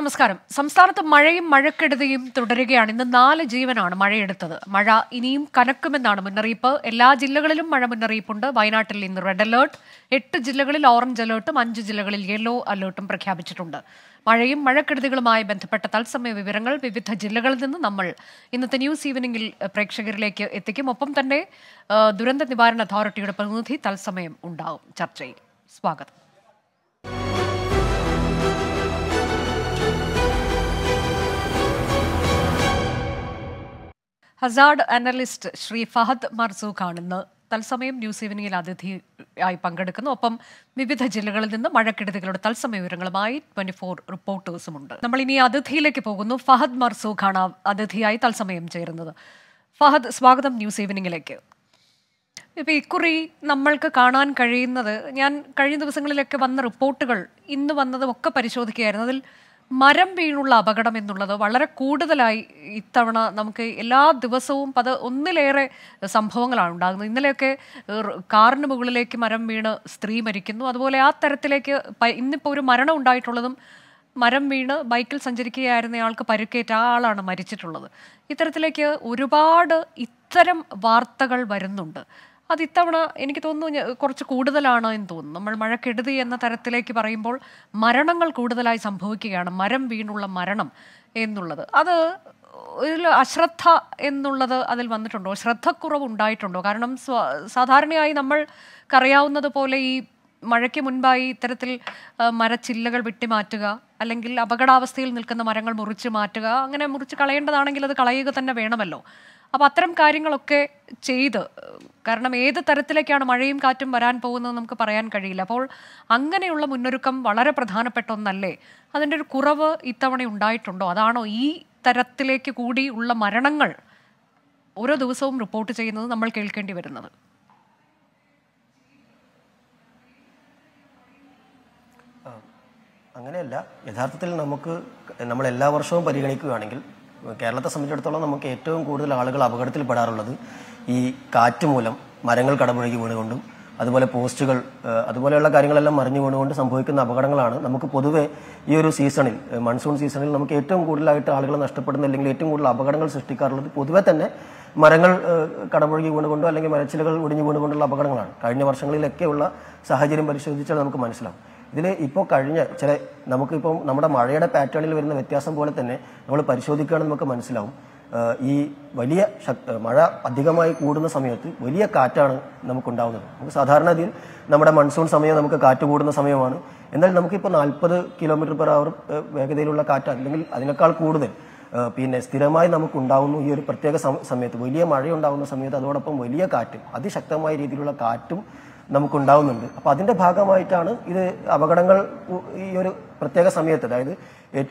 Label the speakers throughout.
Speaker 1: നമസ്കാരം സംസ്ഥാനത്ത് മഴയും മഴക്കെടുതിയും തുടരുകയാണ് ഇന്ന് നാല് ജീവനാണ് മഴയെടുത്തത് മഴ ഇനിയും കനക്കുമെന്നാണ് മുന്നറിയിപ്പ് എല്ലാ ജില്ലകളിലും മഴ മുന്നറിയിപ്പുണ്ട് വയനാട്ടിൽ ഇന്ന് റെഡ് അലേർട്ട് എട്ട് ജില്ലകളിൽ ഓറഞ്ച് അലേർട്ടും അഞ്ച് ജില്ലകളിൽ യെല്ലോ അലേർട്ടും പ്രഖ്യാപിച്ചിട്ടുണ്ട് മഴയും മഴക്കെടുതികളുമായി ബന്ധപ്പെട്ട തത്സമയ വിവരങ്ങൾ വിവിധ ജില്ലകളിൽ നിന്ന് നമ്മൾ ഇന്നത്തെ ന്യൂസ് ഈവനിങ്ങിൽ പ്രേക്ഷകരിലേക്ക് എത്തിക്കും ഒപ്പം തന്നെ ദുരന്ത നിവാരണ അതോറിറ്റിയുടെ പ്രതിനിധി തത്സമയം ഉണ്ടാവും ചർച്ചയിൽ സ്വാഗതം ഹസാർഡ് അനലിസ്റ്റ് ശ്രീ ഫഹദ് മർസൂഖാണ് ഇന്ന് തത്സമയം ന്യൂസ് ഈവനിങ്ങിൽ അതിഥിയായി പങ്കെടുക്കുന്നു ഒപ്പം വിവിധ ജില്ലകളിൽ നിന്ന് മഴക്കെടുതികളുടെ തത്സമയ വിവരങ്ങളുമായി ട്വന്റി ഫോർ റിപ്പോർട്ടേഴ്സുമുണ്ട് നമ്മൾ ഇനി അതിഥിയിലേക്ക് പോകുന്നു ഫഹദ് മർസൂഖാണ് അതിഥിയായി തത്സമയം ചേരുന്നത് ഫഹദ് സ്വാഗതം ന്യൂസ് ഈവനിംഗിലേക്ക് ഇപ്പം ഇക്കുറി നമ്മൾക്ക് കാണാൻ കഴിയുന്നത് ഞാൻ കഴിഞ്ഞ ദിവസങ്ങളിലൊക്കെ വന്ന റിപ്പോർട്ടുകൾ ഇന്ന് വന്നതും ഒക്കെ പരിശോധിക്കുകയായിരുന്നു അതിൽ മരം വീണുള്ള അപകടം എന്നുള്ളത് വളരെ കൂടുതലായി ഇത്തവണ നമുക്ക് എല്ലാ ദിവസവും പത ഒന്നിലേറെ സംഭവങ്ങളാണ് ഉണ്ടാകുന്നത് ഇന്നലെയൊക്കെ കാറിന് മുകളിലേക്ക് മരം വീണ് സ്ത്രീ മരിക്കുന്നു അതുപോലെ ആ തരത്തിലേക്ക് ഇന്നിപ്പോൾ ഒരു മരണം ഉണ്ടായിട്ടുള്ളതും മരം വീണ് ബൈക്കിൽ സഞ്ചരിക്കുകയായിരുന്നയാൾക്ക് പരുക്കേറ്റ ആ ആളാണ് മരിച്ചിട്ടുള്ളത് ഇത്തരത്തിലേക്ക് ഒരുപാട് ഇത്തരം വാർത്തകൾ വരുന്നുണ്ട് അത് ഇത്തവണ എനിക്ക് തോന്നുന്നു കുറച്ച് കൂടുതലാണ് എന്ന് തോന്നുന്നു നമ്മൾ മഴക്കെടുതി എന്ന തരത്തിലേക്ക് പറയുമ്പോൾ മരണങ്ങൾ കൂടുതലായി സംഭവിക്കുകയാണ് മരം വീണുള്ള മരണം എന്നുള്ളത് അത് ഇതിൽ അശ്രദ്ധ എന്നുള്ളത് അതിൽ വന്നിട്ടുണ്ടോ ശ്രദ്ധക്കുറവ് ഉണ്ടായിട്ടുണ്ടോ കാരണം സാധാരണയായി നമ്മൾക്കറിയാവുന്നത് പോലെ ഈ മഴയ്ക്ക് മുൻപായി ഇത്തരത്തിൽ മരച്ചില്ലകൾ വെട്ടിമാറ്റുക അല്ലെങ്കിൽ അപകടാവസ്ഥയിൽ നിൽക്കുന്ന മരങ്ങൾ മുറിച്ച് മാറ്റുക അങ്ങനെ മുറിച്ച് കളയേണ്ടതാണെങ്കിൽ അത് കളയുക തന്നെ വേണമല്ലോ അപ്പോൾ അത്തരം കാര്യങ്ങളൊക്കെ ചെയ്ത് കാരണം ഏത് തരത്തിലേക്കാണ് മഴയും കാറ്റും വരാൻ പോകുന്നത് നമുക്ക് പറയാൻ കഴിയില്ല അപ്പോൾ അങ്ങനെയുള്ള മുന്നൊരുക്കം വളരെ പ്രധാനപ്പെട്ട ഒന്നല്ലേ അതിൻ്റെ ഒരു കുറവ് ഇത്തവണ ഉണ്ടായിട്ടുണ്ടോ അതാണോ ഈ തരത്തിലേക്ക് കൂടി ഉള്ള മരണങ്ങൾ ഓരോ ദിവസവും റിപ്പോർട്ട് ചെയ്യുന്നത് നമ്മൾ കേൾക്കേണ്ടി വരുന്നത്
Speaker 2: അങ്ങനെയല്ല യഥാർത്ഥത്തിൽ നമുക്ക് നമ്മൾ എല്ലാ വർഷവും പരിഗണിക്കുകയാണെങ്കിൽ കേരളത്തെ സംബന്ധിച്ചിടത്തോളം നമുക്ക് ഏറ്റവും കൂടുതൽ ആളുകൾ അപകടത്തിൽ പെടാറുള്ളത് ഈ കാറ്റ് മൂലം മരങ്ങൾ കടപുഴകി വീണുകൊണ്ടും അതുപോലെ പോസ്റ്റുകൾ അതുപോലെയുള്ള കാര്യങ്ങളെല്ലാം മറിഞ്ഞു വീണുകൊണ്ട് സംഭവിക്കുന്ന അപകടങ്ങളാണ് നമുക്ക് പൊതുവെ ഈ ഒരു സീസണിൽ മൺസൂൺ സീസണിൽ നമുക്ക് ഏറ്റവും കൂടുതലായിട്ട് ആളുകൾ നഷ്ടപ്പെടുന്ന അല്ലെങ്കിൽ ഏറ്റവും കൂടുതൽ അപകടങ്ങൾ സൃഷ്ടിക്കാറുള്ളത് പൊതുവെ തന്നെ മരങ്ങൾ കടപുഴകി വീണുകൊണ്ടോ അല്ലെങ്കിൽ മരച്ചിലുകൾ ഒടിഞ്ഞു വീണുകൊണ്ടുള്ള അപകടങ്ങളാണ് കഴിഞ്ഞ വർഷങ്ങളിലൊക്കെയുള്ള സാഹചര്യം പരിശോധിച്ചാൽ നമുക്ക് മനസ്സിലാവും ഇതിൽ ഇപ്പോൾ കഴിഞ്ഞ ചില നമുക്കിപ്പം നമ്മുടെ മഴയുടെ പാറ്റേണിൽ വരുന്ന വ്യത്യാസം പോലെ തന്നെ നമ്മൾ പരിശോധിക്കുകയാണെന്ന് നമുക്ക് മനസ്സിലാവും ഈ വലിയ മഴ അധികമായി കൂടുന്ന സമയത്ത് വലിയ കാറ്റാണ് നമുക്കുണ്ടാകുന്നത് നമുക്ക് സാധാരണ ഇതിൽ നമ്മുടെ മൺസൂൺ സമയം നമുക്ക് കാറ്റ് കൂടുന്ന സമയമാണ് എന്നാൽ നമുക്കിപ്പോൾ നാൽപ്പത് കിലോമീറ്റർ പെർ അവർ വേഗതയിലുള്ള കാറ്റ് അല്ലെങ്കിൽ അതിനേക്കാൾ കൂടുതൽ പിന്നെ സ്ഥിരമായി നമുക്ക് ഉണ്ടാവുന്നു ഈ ഒരു പ്രത്യേക സമയത്ത് വലിയ മഴയുണ്ടാകുന്ന സമയത്ത് അതോടൊപ്പം വലിയ കാറ്റും അതിശക്തമായ രീതിയിലുള്ള കാറ്റും നമുക്കുണ്ടാവുന്നുണ്ട് അപ്പോൾ അതിൻ്റെ ഭാഗമായിട്ടാണ് ഇത് അപകടങ്ങൾ ഈ ഒരു പ്രത്യേക സമയത്ത് അതായത്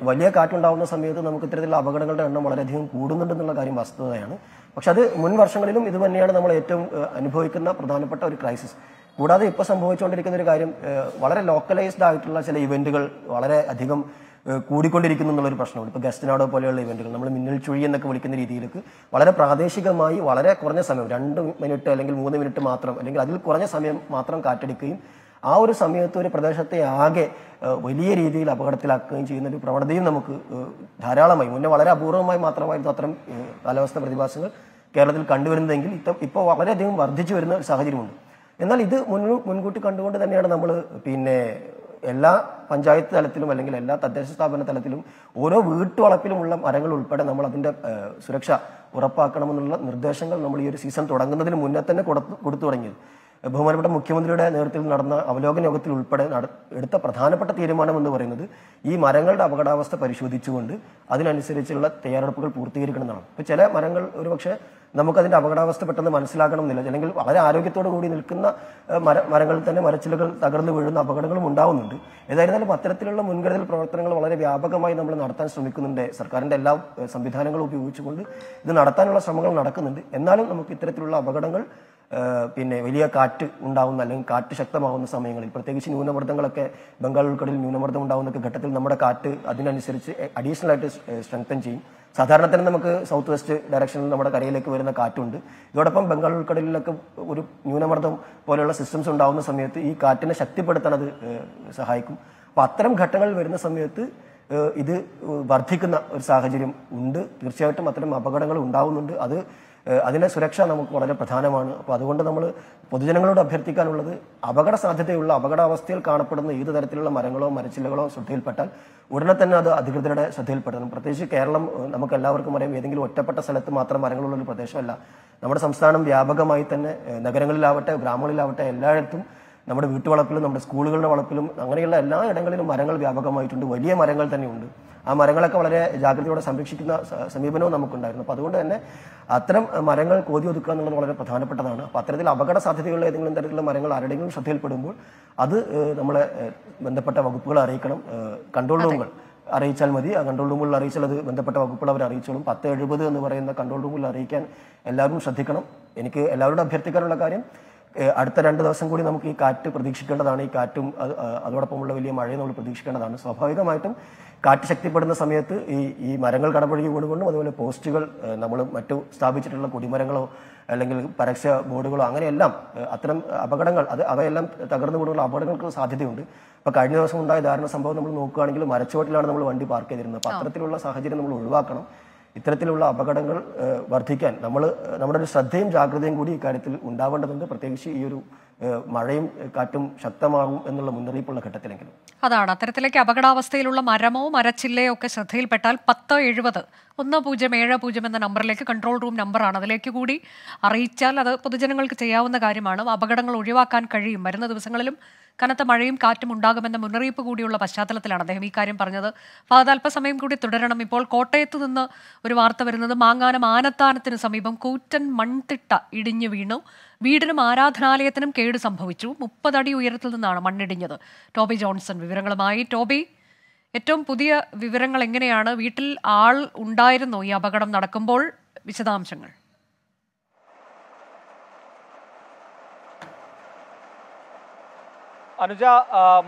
Speaker 2: വലിയ കാറ്റുണ്ടാവുന്ന സമയത്ത് നമുക്ക് ഇത്തരത്തിലുള്ള അപകടങ്ങളുടെ എണ്ണം വളരെയധികം കൂടുന്നുണ്ടെന്നുള്ള കാര്യം വസ്തുതയാണ് പക്ഷെ അത് മുൻ വർഷങ്ങളിലും ഇത് തന്നെയാണ് നമ്മൾ ഏറ്റവും അനുഭവിക്കുന്ന പ്രധാനപ്പെട്ട ഒരു ക്രൈസിസ് കൂടാതെ ഇപ്പോൾ സംഭവിച്ചുകൊണ്ടിരിക്കുന്ന ഒരു കാര്യം വളരെ ലോക്കലൈസ്ഡ് ആയിട്ടുള്ള ചില ഇവന്റുകൾ വളരെ അധികം കൂടിക്കൊണ്ടിരിക്കുന്നു എന്നുള്ളൊരു പ്രശ്നമാണ് ഇപ്പോൾ ഗസ്റ്റിനാടോ പോലെയുള്ള ഇവന്റുകൾ നമ്മൾ മിന്നൽ ചുഴി എന്നൊക്കെ വിളിക്കുന്ന രീതിയിലേക്ക് വളരെ പ്രാദേശികമായി വളരെ കുറഞ്ഞ സമയം രണ്ട് മിനിറ്റ് അല്ലെങ്കിൽ മൂന്ന് മിനിറ്റ് മാത്രം അല്ലെങ്കിൽ അതിൽ കുറഞ്ഞ സമയം മാത്രം കാറ്റടിക്കുകയും ആ ഒരു സമയത്ത് ഒരു പ്രദേശത്തെ ആകെ വലിയ രീതിയിൽ അപകടത്തിലാക്കുകയും ചെയ്യുന്ന ഒരു പ്രവണതയും നമുക്ക് ധാരാളമായി മുന്നേ വളരെ അപൂർവമായി മാത്രമായിരുന്നു അത്തരം കാലാവസ്ഥ പ്രതിഭാസങ്ങൾ കേരളത്തിൽ കണ്ടുവരുന്നതെങ്കിൽ ഇപ്പോൾ വളരെയധികം വർദ്ധിച്ചു വരുന്ന ഒരു സാഹചര്യമുണ്ട് എന്നാൽ ഇത് മുൻ മുൻകൂട്ടി കണ്ടുകൊണ്ട് തന്നെയാണ് നമ്മൾ പിന്നെ എല്ലാ പഞ്ചായത്ത് തലത്തിലും അല്ലെങ്കിൽ എല്ലാ തദ്ദേശ സ്ഥാപന തലത്തിലും ഓരോ വീട്ടുവളപ്പിലുമുള്ള മരങ്ങൾ ഉൾപ്പെടെ നമ്മൾ അതിന്റെ സുരക്ഷ ഉറപ്പാക്കണമെന്നുള്ള നിർദ്ദേശങ്ങൾ നമ്മൾ ഈ ഒരു സീസൺ തുടങ്ങുന്നതിന് മുന്നേ തന്നെ കൊടുത്തു തുടങ്ങിയത് ബഹുമാനപ്പെട്ട മുഖ്യമന്ത്രിയുടെ നേതൃത്വത്തിൽ നടന്ന അവലോകന യോഗത്തിൽ ഉൾപ്പെടെ എടുത്ത പ്രധാനപ്പെട്ട തീരുമാനം എന്ന് പറയുന്നത് ഈ മരങ്ങളുടെ അപകടാവസ്ഥ പരിശോധിച്ചുകൊണ്ട് അതിനനുസരിച്ചുള്ള തയ്യാറെടുപ്പുകൾ എന്നാണ് ഇപ്പോൾ ചില മരങ്ങൾ ഒരുപക്ഷെ നമുക്കതിൻ്റെ അപകടാവസ്ഥ പെട്ടെന്ന് മനസ്സിലാക്കണമെന്നില്ല അല്ലെങ്കിൽ വളരെ ആരോഗ്യത്തോടു കൂടി നിൽക്കുന്ന മര മരങ്ങളിൽ തന്നെ മരച്ചിലുകൾ തകർന്നു വീഴുന്ന അപകടങ്ങളും ഉണ്ടാവുന്നുണ്ട് ഏതായിരുന്നാലും അത്തരത്തിലുള്ള മുൻകരുതൽ പ്രവർത്തനങ്ങൾ വളരെ വ്യാപകമായി നമ്മൾ നടത്താൻ ശ്രമിക്കുന്നുണ്ട് സർക്കാരിൻ്റെ എല്ലാ സംവിധാനങ്ങളും ഉപയോഗിച്ചുകൊണ്ട് ഇത് നടത്താനുള്ള ശ്രമങ്ങൾ നടക്കുന്നുണ്ട് എന്നാലും നമുക്ക് ഇത്തരത്തിലുള്ള അപകടങ്ങൾ പിന്നെ വലിയ കാറ്റ് ഉണ്ടാവുന്ന അല്ലെങ്കിൽ കാറ്റ് ശക്തമാകുന്ന സമയങ്ങളിൽ പ്രത്യേകിച്ച് ന്യൂനമർദ്ദങ്ങളൊക്കെ ബംഗാൾ ഉൾക്കടലിൽ ന്യൂനമർദ്ദം ഉണ്ടാകുന്ന ഘട്ടത്തിൽ നമ്മുടെ കാറ്റ് അതിനനുസരിച്ച് അഡീഷണൽ ആയിട്ട് സ്ട്രെങ്തൻ ചെയ്യും സാധാരണ തന്നെ നമുക്ക് സൗത്ത് വെസ്റ്റ് ഡയറക്ഷനിൽ നമ്മുടെ കരയിലേക്ക് വരുന്ന കാറ്റുണ്ട് ഇതോടൊപ്പം ബംഗാൾ ഉൾക്കടലിലൊക്കെ ഒരു ന്യൂനമർദ്ദം പോലെയുള്ള സിസ്റ്റംസ് ഉണ്ടാകുന്ന സമയത്ത് ഈ കാറ്റിനെ ശക്തിപ്പെടുത്താൻ അത് സഹായിക്കും അപ്പം അത്തരം ഘട്ടങ്ങൾ വരുന്ന സമയത്ത് ഇത് വർദ്ധിക്കുന്ന ഒരു സാഹചര്യം ഉണ്ട് തീർച്ചയായിട്ടും അത്തരം അപകടങ്ങൾ ഉണ്ടാവുന്നുണ്ട് അത് അതിലെ സുരക്ഷ നമുക്ക് വളരെ പ്രധാനമാണ് അപ്പോൾ അതുകൊണ്ട് നമ്മൾ പൊതുജനങ്ങളോട് അഭ്യർത്ഥിക്കാനുള്ളത് അപകട സാധ്യതയുള്ള അപകടാവസ്ഥയിൽ കാണപ്പെടുന്ന ഏത് തരത്തിലുള്ള മരങ്ങളോ മരച്ചില്ലകളോ ശ്രദ്ധയിൽപ്പെട്ടാൽ ഉടനെ തന്നെ അത് അധികൃതരുടെ ശ്രദ്ധയിൽപ്പെടണം പ്രത്യേകിച്ച് കേരളം നമുക്ക് എല്ലാവർക്കും അറിയാം ഏതെങ്കിലും ഒറ്റപ്പെട്ട സ്ഥലത്ത് മാത്രം മരങ്ങളുള്ള ഒരു പ്രദേശമല്ല നമ്മുടെ സംസ്ഥാനം വ്യാപകമായി തന്നെ നഗരങ്ങളിലാവട്ടെ ഗ്രാമങ്ങളിലാവട്ടെ എല്ലായിടത്തും നമ്മുടെ വീട്ടുവളപ്പിലും നമ്മുടെ സ്കൂളുകളുടെ വളപ്പിലും അങ്ങനെയുള്ള എല്ലാ ഇടങ്ങളിലും മരങ്ങൾ വ്യാപകമായിട്ടുണ്ട് വലിയ മരങ്ങൾ തന്നെയുണ്ട് ആ മരങ്ങളൊക്കെ വളരെ ജാഗ്രതയോടെ സംരക്ഷിക്കുന്ന സമീപനവും നമുക്കുണ്ടായിരുന്നു അപ്പോൾ അതുകൊണ്ട് തന്നെ അത്തരം മരങ്ങൾ കോതി ഒതുക്കുക എന്നുള്ളത് വളരെ പ്രധാനപ്പെട്ടതാണ് അപ്പോൾ അത്തരത്തിൽ അപകട സാധ്യതയുള്ള ഏതെങ്കിലും തരത്തിലുള്ള മരങ്ങൾ ആരുടെയെങ്കിലും ശ്രദ്ധയിൽപ്പെടുമ്പോൾ അത് നമ്മളെ ബന്ധപ്പെട്ട വകുപ്പുകൾ അറിയിക്കണം കൺട്രോൾ റൂമുകൾ അറിയിച്ചാൽ മതി ആ കൺട്രോൾ റൂമുകൾ അറിയിച്ചാൽ അത് ബന്ധപ്പെട്ട വകുപ്പുകൾ അവർ അറിയിച്ചോളും പത്ത് എഴുപത് എന്ന് പറയുന്ന കൺട്രോൾ റൂമിൽ അറിയിക്കാൻ എല്ലാവരും ശ്രദ്ധിക്കണം എനിക്ക് എല്ലാവരോടും അഭ്യർത്ഥിക്കാനുള്ള കാര്യം അടുത്ത രണ്ട് ദിവസം കൂടി നമുക്ക് ഈ കാറ്റ് പ്രതീക്ഷിക്കേണ്ടതാണ് ഈ കാറ്റും അതോടൊപ്പമുള്ള വലിയ മഴയും നമ്മൾ പ്രതീക്ഷിക്കേണ്ടതാണ് സ്വാഭാവികമായിട്ടും കാറ്റ് ശക്തിപ്പെടുന്ന സമയത്ത് ഈ ഈ മരങ്ങൾ കടപുഴകി വീണുകൊണ്ടും അതുപോലെ പോസ്റ്റുകൾ നമ്മൾ മറ്റു സ്ഥാപിച്ചിട്ടുള്ള കൊടിമരങ്ങളോ അല്ലെങ്കിൽ പരസ്യ ബോർഡുകളോ അങ്ങനെയെല്ലാം അത്തരം അപകടങ്ങൾ അത് അവയെല്ലാം തകർന്നു വീണുള്ള അപകടങ്ങൾക്ക് സാധ്യതയുണ്ട് ഇപ്പൊ കഴിഞ്ഞ ദിവസം ഉണ്ടായ ധാരണ സംഭവം നമ്മൾ നോക്കുകയാണെങ്കിൽ മരച്ചുവട്ടിലാണ് നമ്മൾ വണ്ടി പാർക്ക് ചെയ്തിരുന്നത് അപ്പൊ അത്തരത്തിലുള്ള സാഹചര്യം നമ്മൾ ഒഴിവാക്കണം ഇത്തരത്തിലുള്ള അപകടങ്ങൾ വർദ്ധിക്കാൻ നമ്മൾ നമ്മുടെ ഒരു ശ്രദ്ധയും ജാഗ്രതയും കൂടി ഇക്കാര്യത്തിൽ ഉണ്ടാവേണ്ടതുണ്ട് പ്രത്യേകിച്ച് ഈ ഒരു മഴയും കാറ്റും ശക്തമാകും എന്നുള്ള മുന്നറിയിപ്പുള്ള ഘട്ടത്തിലെങ്കിലും
Speaker 1: അതാണ് അത്തരത്തിലേക്ക് അപകടാവസ്ഥയിലുള്ള മരമോ മരച്ചില്ലയോ ഒക്കെ ശ്രദ്ധയിൽപ്പെട്ടാൽ പത്ത് എഴുപത് ഒന്ന് പൂജ്യം ഏഴ് പൂജ്യം എന്ന നമ്പറിലേക്ക് കൺട്രോൾ റൂം നമ്പറാണ് അതിലേക്ക് കൂടി അറിയിച്ചാൽ അത് പൊതുജനങ്ങൾക്ക് ചെയ്യാവുന്ന കാര്യമാണ് അപകടങ്ങൾ ഒഴിവാക്കാൻ കഴിയും വരുന്ന ദിവസങ്ങളിലും കനത്ത മഴയും കാറ്റും ഉണ്ടാകുമെന്ന മുന്നറിയിപ്പ് കൂടിയുള്ള പശ്ചാത്തലത്തിലാണ് അദ്ദേഹം ഈ കാര്യം പറഞ്ഞത് അപ്പോൾ അല്പസമയം കൂടി തുടരണം ഇപ്പോൾ കോട്ടയത്ത് നിന്ന് ഒരു വാർത്ത വരുന്നത് മാങ്ങാനം ആനത്താനത്തിന് സമീപം കൂറ്റൻ മൺതിട്ട ഇടിഞ്ഞു വീണു വീടിനും ആരാധനാലയത്തിനും കേട് സംഭവിച്ചു മുപ്പതടി ഉയരത്തിൽ നിന്നാണ് മണ്ണിടിഞ്ഞത് ടോബി ജോൺസൺ വിവരങ്ങളുമായി ടോബി ഏറ്റവും പുതിയ വിവരങ്ങൾ എങ്ങനെയാണ് വീട്ടിൽ ആൾ ഉണ്ടായിരുന്നോ ഈ അപകടം നടക്കുമ്പോൾ വിശദാംശങ്ങൾ
Speaker 3: അനുജ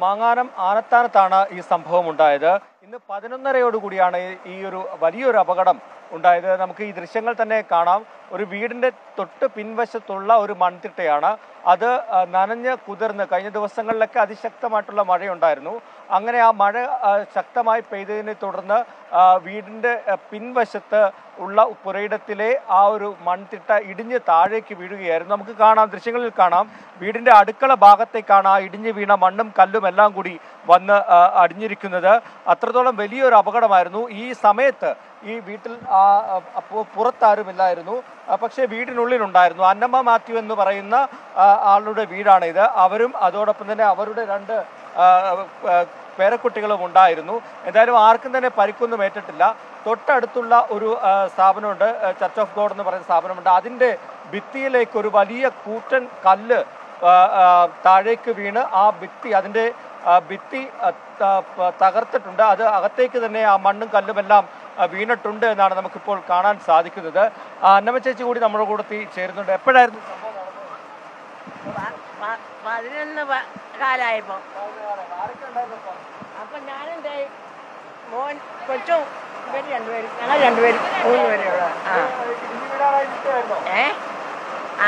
Speaker 3: മാങ്ങാനം ആനത്താനത്താണ് ഈ സംഭവം ഉണ്ടായത് ഇന്ന് പതിനൊന്നരയോടുകൂടിയാണ് ഈ ഒരു വലിയൊരു അപകടം ഉണ്ടായത് നമുക്ക് ഈ ദൃശ്യങ്ങൾ തന്നെ കാണാം ഒരു വീടിൻ്റെ തൊട്ട് പിൻവശത്തുള്ള ഒരു മൺതിട്ടയാണ് അത് നനഞ്ഞ് കുതിർന്ന് കഴിഞ്ഞ ദിവസങ്ങളിലൊക്കെ അതിശക്തമായിട്ടുള്ള മഴയുണ്ടായിരുന്നു അങ്ങനെ ആ മഴ ശക്തമായി പെയ്തതിനെ തുടർന്ന് വീടിൻ്റെ പിൻവശത്ത് ഉള്ള പുരയിടത്തിലെ ആ ഒരു മൺതിട്ട ഇടിഞ്ഞ് താഴേക്ക് വീഴുകയായിരുന്നു നമുക്ക് കാണാം ദൃശ്യങ്ങളിൽ കാണാം വീടിൻ്റെ അടുക്കള ഭാഗത്തേക്കാണ് ആ ഇടിഞ്ഞ് വീണ മണ്ണും കല്ലും എല്ലാം കൂടി വന്ന് അടിഞ്ഞിരിക്കുന്നത് അത്രത്തോളം വലിയൊരു അപകടമായിരുന്നു ഈ സമയത്ത് ഈ വീട്ടിൽ ആ അപ്പോൾ പുറത്താരുമില്ലായിരുന്നു പക്ഷേ വീടിനുള്ളിലുണ്ടായിരുന്നു അന്നമ്മ മാത്യു എന്ന് പറയുന്ന ആളുടെ വീടാണിത് അവരും അതോടൊപ്പം തന്നെ അവരുടെ രണ്ട് പേരക്കുട്ടികളും ഉണ്ടായിരുന്നു എന്തായാലും ആർക്കും തന്നെ പരിക്കൊന്നും ഏറ്റിട്ടില്ല തൊട്ടടുത്തുള്ള ഒരു സ്ഥാപനമുണ്ട് ചർച്ച് ഓഫ് ഗോഡ് എന്ന് പറയുന്ന സ്ഥാപനമുണ്ട് അതിൻ്റെ ഭിത്തിയിലേക്ക് ഒരു വലിയ കൂറ്റൻ കല്ല് താഴേക്ക് വീണ് ആ ഭിത്തി അതിൻ്റെ ഭിത്തി തകർത്തിട്ടുണ്ട് അത് അകത്തേക്ക് തന്നെ ആ മണ്ണും കല്ലുമെല്ലാം വീണിട്ടുണ്ട് എന്നാണ് നമുക്കിപ്പോൾ കാണാൻ സാധിക്കുന്നത് അന്നമ്മ ചേച്ചി കൂടി നമ്മുടെ കൂടത്തിൽ ചേരുന്നുണ്ട് എപ്പോഴായിരുന്നു
Speaker 4: പതിനൊന്ന് കാലായപ്പോ അപ്പൊ ഞാനെന്താ മോൻ കൊച്ചും ഇവര് രണ്ടുപേരും ഞങ്ങൾ രണ്ടുപേരും മൂന്ന് പേരുള്ളത് ഏ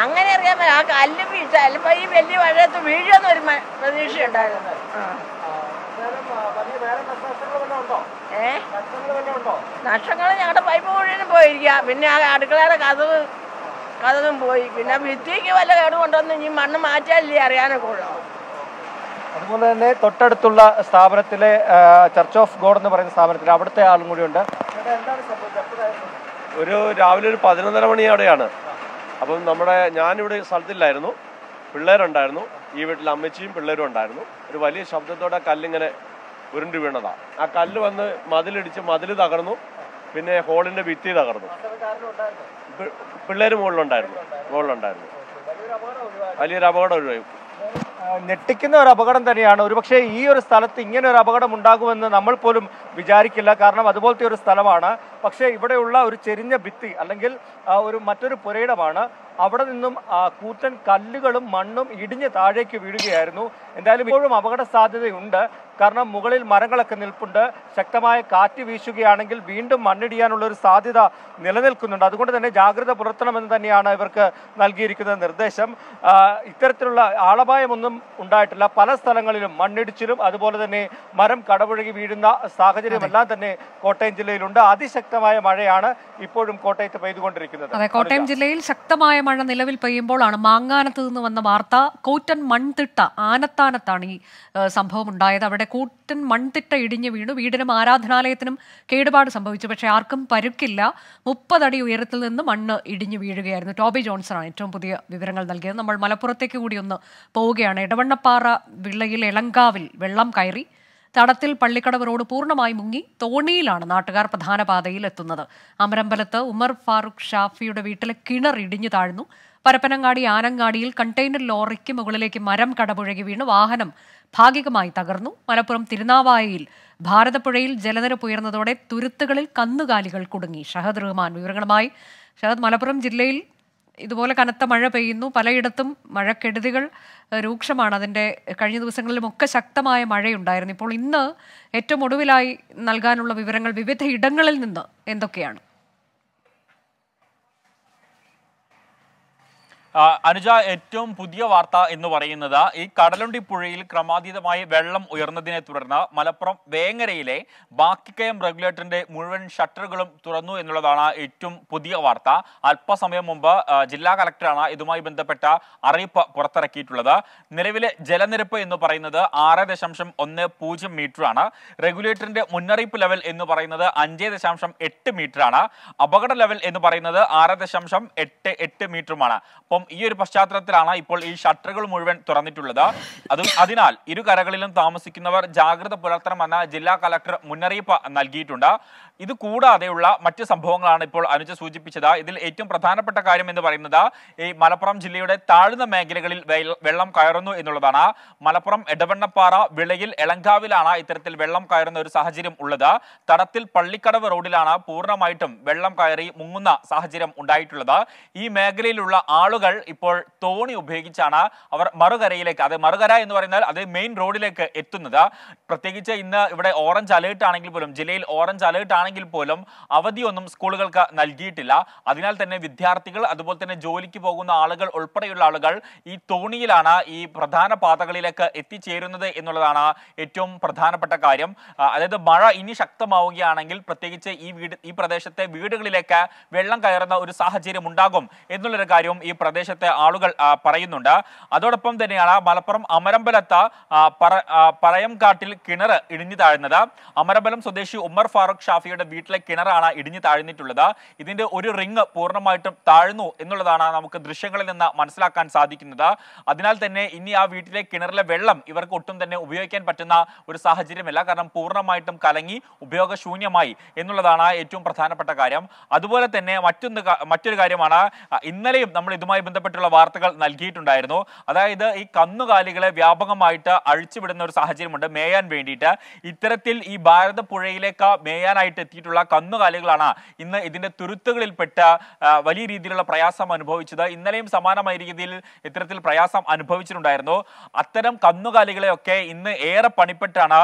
Speaker 4: അങ്ങനെ അറിയാൻ ആ കല്ല് വീഴ്ച അല്ലപ്പോ ഈ വലിയ വഴയത്ത് വീഴുമെന്ന് ഒരു പ്രതീക്ഷ ഉണ്ടായിരുന്നു നഷ്ടങ്ങൾ ഞങ്ങളുടെ പൈപ്പ് മുഴുവനും പോയിരിക്കുക പിന്നെ ആ അടുക്കളയുടെ കഥവ് കഥവും പോയി പിന്നെ ഭിത്തിക്ക് വല്ല കൊണ്ടുവന്ന് ഇനി മണ്ണ് മാറ്റാനില്ലേ അറിയാനൊക്കെ ഉള്ളു
Speaker 3: അതുപോലെ തന്നെ തൊട്ടടുത്തുള്ള സ്ഥാപനത്തിലെ ചർച്ച് ഓഫ് ഗോഡ് എന്ന് പറയുന്ന സ്ഥാപനത്തിൽ അവിടുത്തെ ആളും കൂടിയുണ്ട് ഒരു രാവിലെ ഒരു പതിനൊന്നര അവിടെയാണ് അപ്പം നമ്മുടെ ഞാനിവിടെ സ്ഥലത്തില്ലായിരുന്നു പിള്ളേരുണ്ടായിരുന്നു ഈ വീട്ടിൽ അമ്മച്ചിയും പിള്ളേരും ഉണ്ടായിരുന്നു ഒരു വലിയ ശബ്ദത്തോടെ കല്ലിങ്ങനെ ഉരുണ്ട് വീണതാണ് ആ കല്ല് വന്ന് മതിലിടിച്ച് മതിൽ തകർന്നു പിന്നെ ഹോളിന്റെ ഭിത്തി തകർന്നു പിള്ളേർ മുകളിലുണ്ടായിരുന്നു മുകളിലുണ്ടായിരുന്നു വലിയൊരു അപകടം ഒഴിവായി ഞെട്ടിക്കുന്ന ഒരു അപകടം തന്നെയാണ് ഒരുപക്ഷെ ഈ ഒരു സ്ഥലത്ത് ഇങ്ങനെ ഒരു അപകടം ഉണ്ടാകുമെന്ന് നമ്മൾ പോലും വിചാരിക്കില്ല കാരണം അതുപോലത്തെ ഒരു സ്ഥലമാണ് പക്ഷേ ഇവിടെയുള്ള ഒരു ചെരിഞ്ഞ ഭിത്തി അല്ലെങ്കിൽ ഒരു മറ്റൊരു പുരയിടമാണ് അവിടെ നിന്നും കൂറ്റൻ കല്ലുകളും മണ്ണും ഇടിഞ്ഞ് താഴേക്ക് വീഴുകയായിരുന്നു എന്തായാലും ഇപ്പോഴും അപകട സാധ്യതയുണ്ട് കാരണം മുകളിൽ മരങ്ങളൊക്കെ നിൽപ്പുണ്ട് ശക്തമായ കാറ്റ് വീശുകയാണെങ്കിൽ വീണ്ടും മണ്ണിടിയാനുള്ള ഒരു സാധ്യത നിലനിൽക്കുന്നുണ്ട് അതുകൊണ്ട് തന്നെ ജാഗ്രത പുലർത്തണമെന്ന് തന്നെയാണ് ഇവർക്ക് നൽകിയിരിക്കുന്ന നിർദ്ദേശം ഇത്തരത്തിലുള്ള ആളപായ അപായമൊന്നും ഉണ്ടായിട്ടില്ല പല സ്ഥലങ്ങളിലും മണ്ണിടിച്ചിലും അതുപോലെ തന്നെ മരം കടപുഴകി വീഴുന്ന സാഹചര്യമെല്ലാം തന്നെ കോട്ടയം ജില്ലയിലുണ്ട് അതിശക്തമായ മഴയാണ് ഇപ്പോഴും കോട്ടയത്ത് പെയ്തുകൊണ്ടിരിക്കുന്നത് അതെ കോട്ടയം
Speaker 1: ജില്ലയിൽ ശക്തമായ മഴ നിലവിൽ പെയ്യുമ്പോഴാണ് മാങ്ങാനത്ത് നിന്ന് വന്ന വാർത്ത കോറ്റൻ മൺതിട്ട ആനത്താനത്താണ് ഈ സംഭവം ഉണ്ടായത് അവിടെ കൂട്ട ക്രിസ്ത്യൻ മൺതിട്ട ഇടിഞ്ഞു വീണു വീടിനും ആരാധനാലയത്തിനും കേടുപാട് സംഭവിച്ചു പക്ഷേ ആർക്കും പരുക്കില്ല മുപ്പതടി ഉയരത്തിൽ നിന്ന് മണ്ണ് ഇടിഞ്ഞു വീഴുകയായിരുന്നു ടോബി ജോൺസണാണ് ഏറ്റവും പുതിയ വിവരങ്ങൾ നൽകിയത് നമ്മൾ മലപ്പുറത്തേക്ക് കൂടി ഒന്ന് പോവുകയാണ് ഇടവണ്ണപ്പാറ വിള്ളയിൽ എളങ്കാവിൽ വെള്ളം കയറി തടത്തിൽ പള്ളിക്കടവ് റോഡ് പൂർണ്ണമായി മുങ്ങി തോണിയിലാണ് നാട്ടുകാർ പ്രധാന പാതയിൽ എത്തുന്നത് അമരമ്പലത്ത് ഉമർ ഫാറൂഖ് ഷാഫിയുടെ വീട്ടിലെ കിണർ ഇടിഞ്ഞു താഴ്ന്നു പരപ്പനങ്ങാടി ആനങ്ങാടിയിൽ കണ്ടെയ്നർ ലോറിക്ക് മുകളിലേക്ക് മരം കടപുഴകി വീണ് വാഹനം ഭാഗികമായി തകർന്നു മലപ്പുറം തിരുനാവായയിൽ ഭാരതപ്പുഴയിൽ ജലനിരപ്പ് ഉയർന്നതോടെ തുരുത്തുകളിൽ കന്നുകാലികൾ കുടുങ്ങി ഷഹദ് റഹ്മാൻ വിവരങ്ങളുമായി ഷഹദ് മലപ്പുറം ജില്ലയിൽ ഇതുപോലെ കനത്ത മഴ പെയ്യുന്നു പലയിടത്തും മഴക്കെടുതികൾ രൂക്ഷമാണ് അതിൻ്റെ കഴിഞ്ഞ ഒക്കെ ശക്തമായ മഴയുണ്ടായിരുന്നു ഇപ്പോൾ ഇന്ന് ഏറ്റവും ഒടുവിലായി നൽകാനുള്ള വിവരങ്ങൾ വിവിധ ഇടങ്ങളിൽ നിന്ന് എന്തൊക്കെയാണ്
Speaker 5: അനുജ ഏറ്റവും പുതിയ വാർത്ത എന്ന് പറയുന്നത് ഈ കടലുണ്ടി പുഴയിൽ ക്രമാതീതമായി വെള്ളം ഉയർന്നതിനെ തുടർന്ന് മലപ്പുറം വേങ്ങരയിലെ ബാക്കിക്കയം റെഗുലേറ്ററിന്റെ മുഴുവൻ ഷട്ടറുകളും തുറന്നു എന്നുള്ളതാണ് ഏറ്റവും പുതിയ വാർത്ത അല്പസമയം മുമ്പ് ജില്ലാ കളക്ടറാണ് ഇതുമായി ബന്ധപ്പെട്ട അറിയിപ്പ് പുറത്തിറക്കിയിട്ടുള്ളത് നിലവിലെ ജലനിരപ്പ് എന്ന് പറയുന്നത് ആറ് ദശാംശം ഒന്ന് പൂജ്യം മീറ്ററാണ് റെഗുലേറ്ററിന്റെ മുന്നറിയിപ്പ് ലെവൽ എന്ന് പറയുന്നത് അഞ്ച് ദശാംശം എട്ട് മീറ്ററാണ് അപകട ലെവൽ എന്ന് പറയുന്നത് ആറ് ദശാംശം എട്ട് എട്ട് മീറ്ററുമാണ് അപ്പം ഈ ഒരു പശ്ചാത്തലത്തിലാണ് ഇപ്പോൾ ഈ ഷട്ടറുകൾ മുഴുവൻ തുറന്നിട്ടുള്ളത് അതും അതിനാൽ ഇരു കരകളിലും താമസിക്കുന്നവർ ജാഗ്രത പുലർത്തണമെന്ന് ജില്ലാ കലക്ടർ മുന്നറിയിപ്പ് നൽകിയിട്ടുണ്ട് ഇത് കൂടാതെയുള്ള മറ്റ് സംഭവങ്ങളാണ് ഇപ്പോൾ അനുജ സൂചിപ്പിച്ചത് ഇതിൽ ഏറ്റവും പ്രധാനപ്പെട്ട കാര്യം എന്ന് പറയുന്നത് ഈ മലപ്പുറം ജില്ലയുടെ താഴ്ന്ന മേഖലകളിൽ വെള്ളം കയറുന്നു എന്നുള്ളതാണ് മലപ്പുറം എടവണ്ണപ്പാറ വിളയിൽ എളങ്കാവിലാണ് ഇത്തരത്തിൽ വെള്ളം കയറുന്ന ഒരു സാഹചര്യം ഉള്ളത് തടത്തിൽ പള്ളിക്കടവ് റോഡിലാണ് പൂർണ്ണമായിട്ടും വെള്ളം കയറി മുങ്ങുന്ന സാഹചര്യം ഉണ്ടായിട്ടുള്ളത് ഈ മേഖലയിലുള്ള ആളുകൾ ഇപ്പോൾ തോണി ഉപയോഗിച്ചാണ് അവർ മറുകരയിലേക്ക് അത് മറുകര എന്ന് പറഞ്ഞാൽ അത് മെയിൻ റോഡിലേക്ക് എത്തുന്നത് പ്രത്യേകിച്ച് ഇന്ന് ഇവിടെ ഓറഞ്ച് അലേർട്ട് ആണെങ്കിൽ പോലും ജില്ലയിൽ ഓറഞ്ച് അലേർട്ട് ആണ് ആണെങ്കിൽ പോലും അവധിയൊന്നും സ്കൂളുകൾക്ക് നൽകിയിട്ടില്ല അതിനാൽ തന്നെ വിദ്യാർത്ഥികൾ അതുപോലെ തന്നെ ജോലിക്ക് പോകുന്ന ആളുകൾ ഉൾപ്പെടെയുള്ള ആളുകൾ ഈ തോണിയിലാണ് ഈ പ്രധാന പാതകളിലേക്ക് എത്തിച്ചേരുന്നത് എന്നുള്ളതാണ് ഏറ്റവും പ്രധാനപ്പെട്ട കാര്യം അതായത് മഴ ഇനി ശക്തമാവുകയാണെങ്കിൽ പ്രത്യേകിച്ച് ഈ വീട് ഈ പ്രദേശത്തെ വീടുകളിലേക്ക് വെള്ളം കയറുന്ന ഒരു സാഹചര്യം ഉണ്ടാകും എന്നുള്ളൊരു കാര്യവും ഈ പ്രദേശത്തെ ആളുകൾ പറയുന്നുണ്ട് അതോടൊപ്പം തന്നെയാണ് മലപ്പുറം അമരമ്പലത്ത് പറയംകാട്ടിൽ കിണർ ഇടിഞ്ഞു താഴ്ന്നത് അമരമ്പലം സ്വദേശി ഉമ്മർ ഫാറൂഖ് ഷാഫിയുടെ അവരുടെ വീട്ടിലെ കിണറാണ് ഇടിഞ്ഞു താഴ്ന്നിട്ടുള്ളത് ഇതിന്റെ ഒരു റിങ് പൂർണ്ണമായിട്ടും താഴ്ന്നു എന്നുള്ളതാണ് നമുക്ക് ദൃശ്യങ്ങളിൽ നിന്ന് മനസ്സിലാക്കാൻ സാധിക്കുന്നത് അതിനാൽ തന്നെ ഇനി ആ വീട്ടിലെ കിണറിലെ വെള്ളം ഇവർക്ക് ഒട്ടും തന്നെ ഉപയോഗിക്കാൻ പറ്റുന്ന ഒരു സാഹചര്യമല്ല കാരണം പൂർണ്ണമായിട്ടും കലങ്ങി ഉപയോഗശൂന്യമായി എന്നുള്ളതാണ് ഏറ്റവും പ്രധാനപ്പെട്ട കാര്യം അതുപോലെ തന്നെ മറ്റൊന്ന് മറ്റൊരു കാര്യമാണ് ഇന്നലെയും നമ്മൾ ഇതുമായി ബന്ധപ്പെട്ടുള്ള വാർത്തകൾ നൽകിയിട്ടുണ്ടായിരുന്നു അതായത് ഈ കന്നുകാലികളെ വ്യാപകമായിട്ട് അഴിച്ചുവിടുന്ന ഒരു സാഹചര്യമുണ്ട് മേയാൻ വേണ്ടിയിട്ട് ഇത്തരത്തിൽ ഈ ഭാരതപ്പുഴയിലേക്ക് മേയാനായിട്ട് എത്തിയിട്ടുള്ള കന്നുകാലികളാണ് ഇന്ന് ഇതിന്റെ തുരുത്തുകളിൽപ്പെട്ട വലിയ രീതിയിലുള്ള പ്രയാസം അനുഭവിച്ചത് ഇന്നലെയും സമാനമായ രീതിയിൽ ഇത്തരത്തിൽ പ്രയാസം അനുഭവിച്ചിട്ടുണ്ടായിരുന്നു അത്തരം കന്നുകാലികളെയൊക്കെ ഇന്ന് ഏറെ പണിപ്പെട്ടാണ്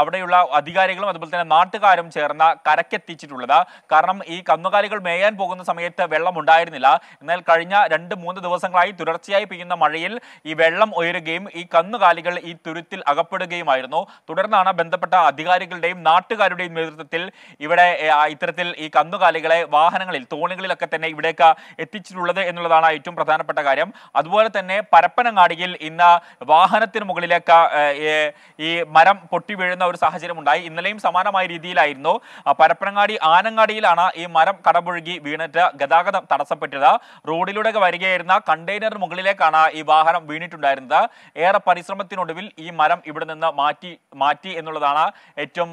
Speaker 5: അവിടെയുള്ള അധികാരികളും അതുപോലെ തന്നെ നാട്ടുകാരും ചേർന്ന് കരക്കെത്തിച്ചിട്ടുള്ളത് കാരണം ഈ കന്നുകാലികൾ മേയാൻ പോകുന്ന സമയത്ത് വെള്ളം ഉണ്ടായിരുന്നില്ല എന്നാൽ കഴിഞ്ഞ രണ്ട് മൂന്ന് ദിവസങ്ങളായി തുടർച്ചയായി പെയ്യുന്ന മഴയിൽ ഈ വെള്ളം ഉയരുകയും ഈ കന്നുകാലികൾ ഈ തുരുത്തിൽ അകപ്പെടുകയുമായിരുന്നു തുടർന്നാണ് ബന്ധപ്പെട്ട അധികാരികളുടെയും നാട്ടുകാരുടെയും നേതൃത്വത്തിൽ കാര്യത്തിൽ ഇവിടെ ഇത്തരത്തിൽ ഈ കന്നുകാലികളെ വാഹനങ്ങളിൽ തോണികളിലൊക്കെ തന്നെ ഇവിടേക്ക് എത്തിച്ചിട്ടുള്ളത് എന്നുള്ളതാണ് ഏറ്റവും പ്രധാനപ്പെട്ട കാര്യം അതുപോലെ തന്നെ പരപ്പനങ്ങാടിയിൽ ഇന്ന് വാഹനത്തിന് മുകളിലേക്ക് ഈ മരം പൊട്ടി വീഴുന്ന ഒരു സാഹചര്യം ഉണ്ടായി ഇന്നലെയും സമാനമായ രീതിയിലായിരുന്നു പരപ്പനങ്ങാടി ആനങ്ങാടിയിലാണ് ഈ മരം കടമൊഴുകി വീണിട്ട് ഗതാഗതം തടസ്സപ്പെട്ടത് റോഡിലൂടെ വരികയായിരുന്ന കണ്ടെയ്നറിന് മുകളിലേക്കാണ് ഈ വാഹനം വീണിട്ടുണ്ടായിരുന്നത് ഏറെ പരിശ്രമത്തിനൊടുവിൽ ഈ മരം ഇവിടെ നിന്ന് മാറ്റി മാറ്റി എന്നുള്ളതാണ് ഏറ്റവും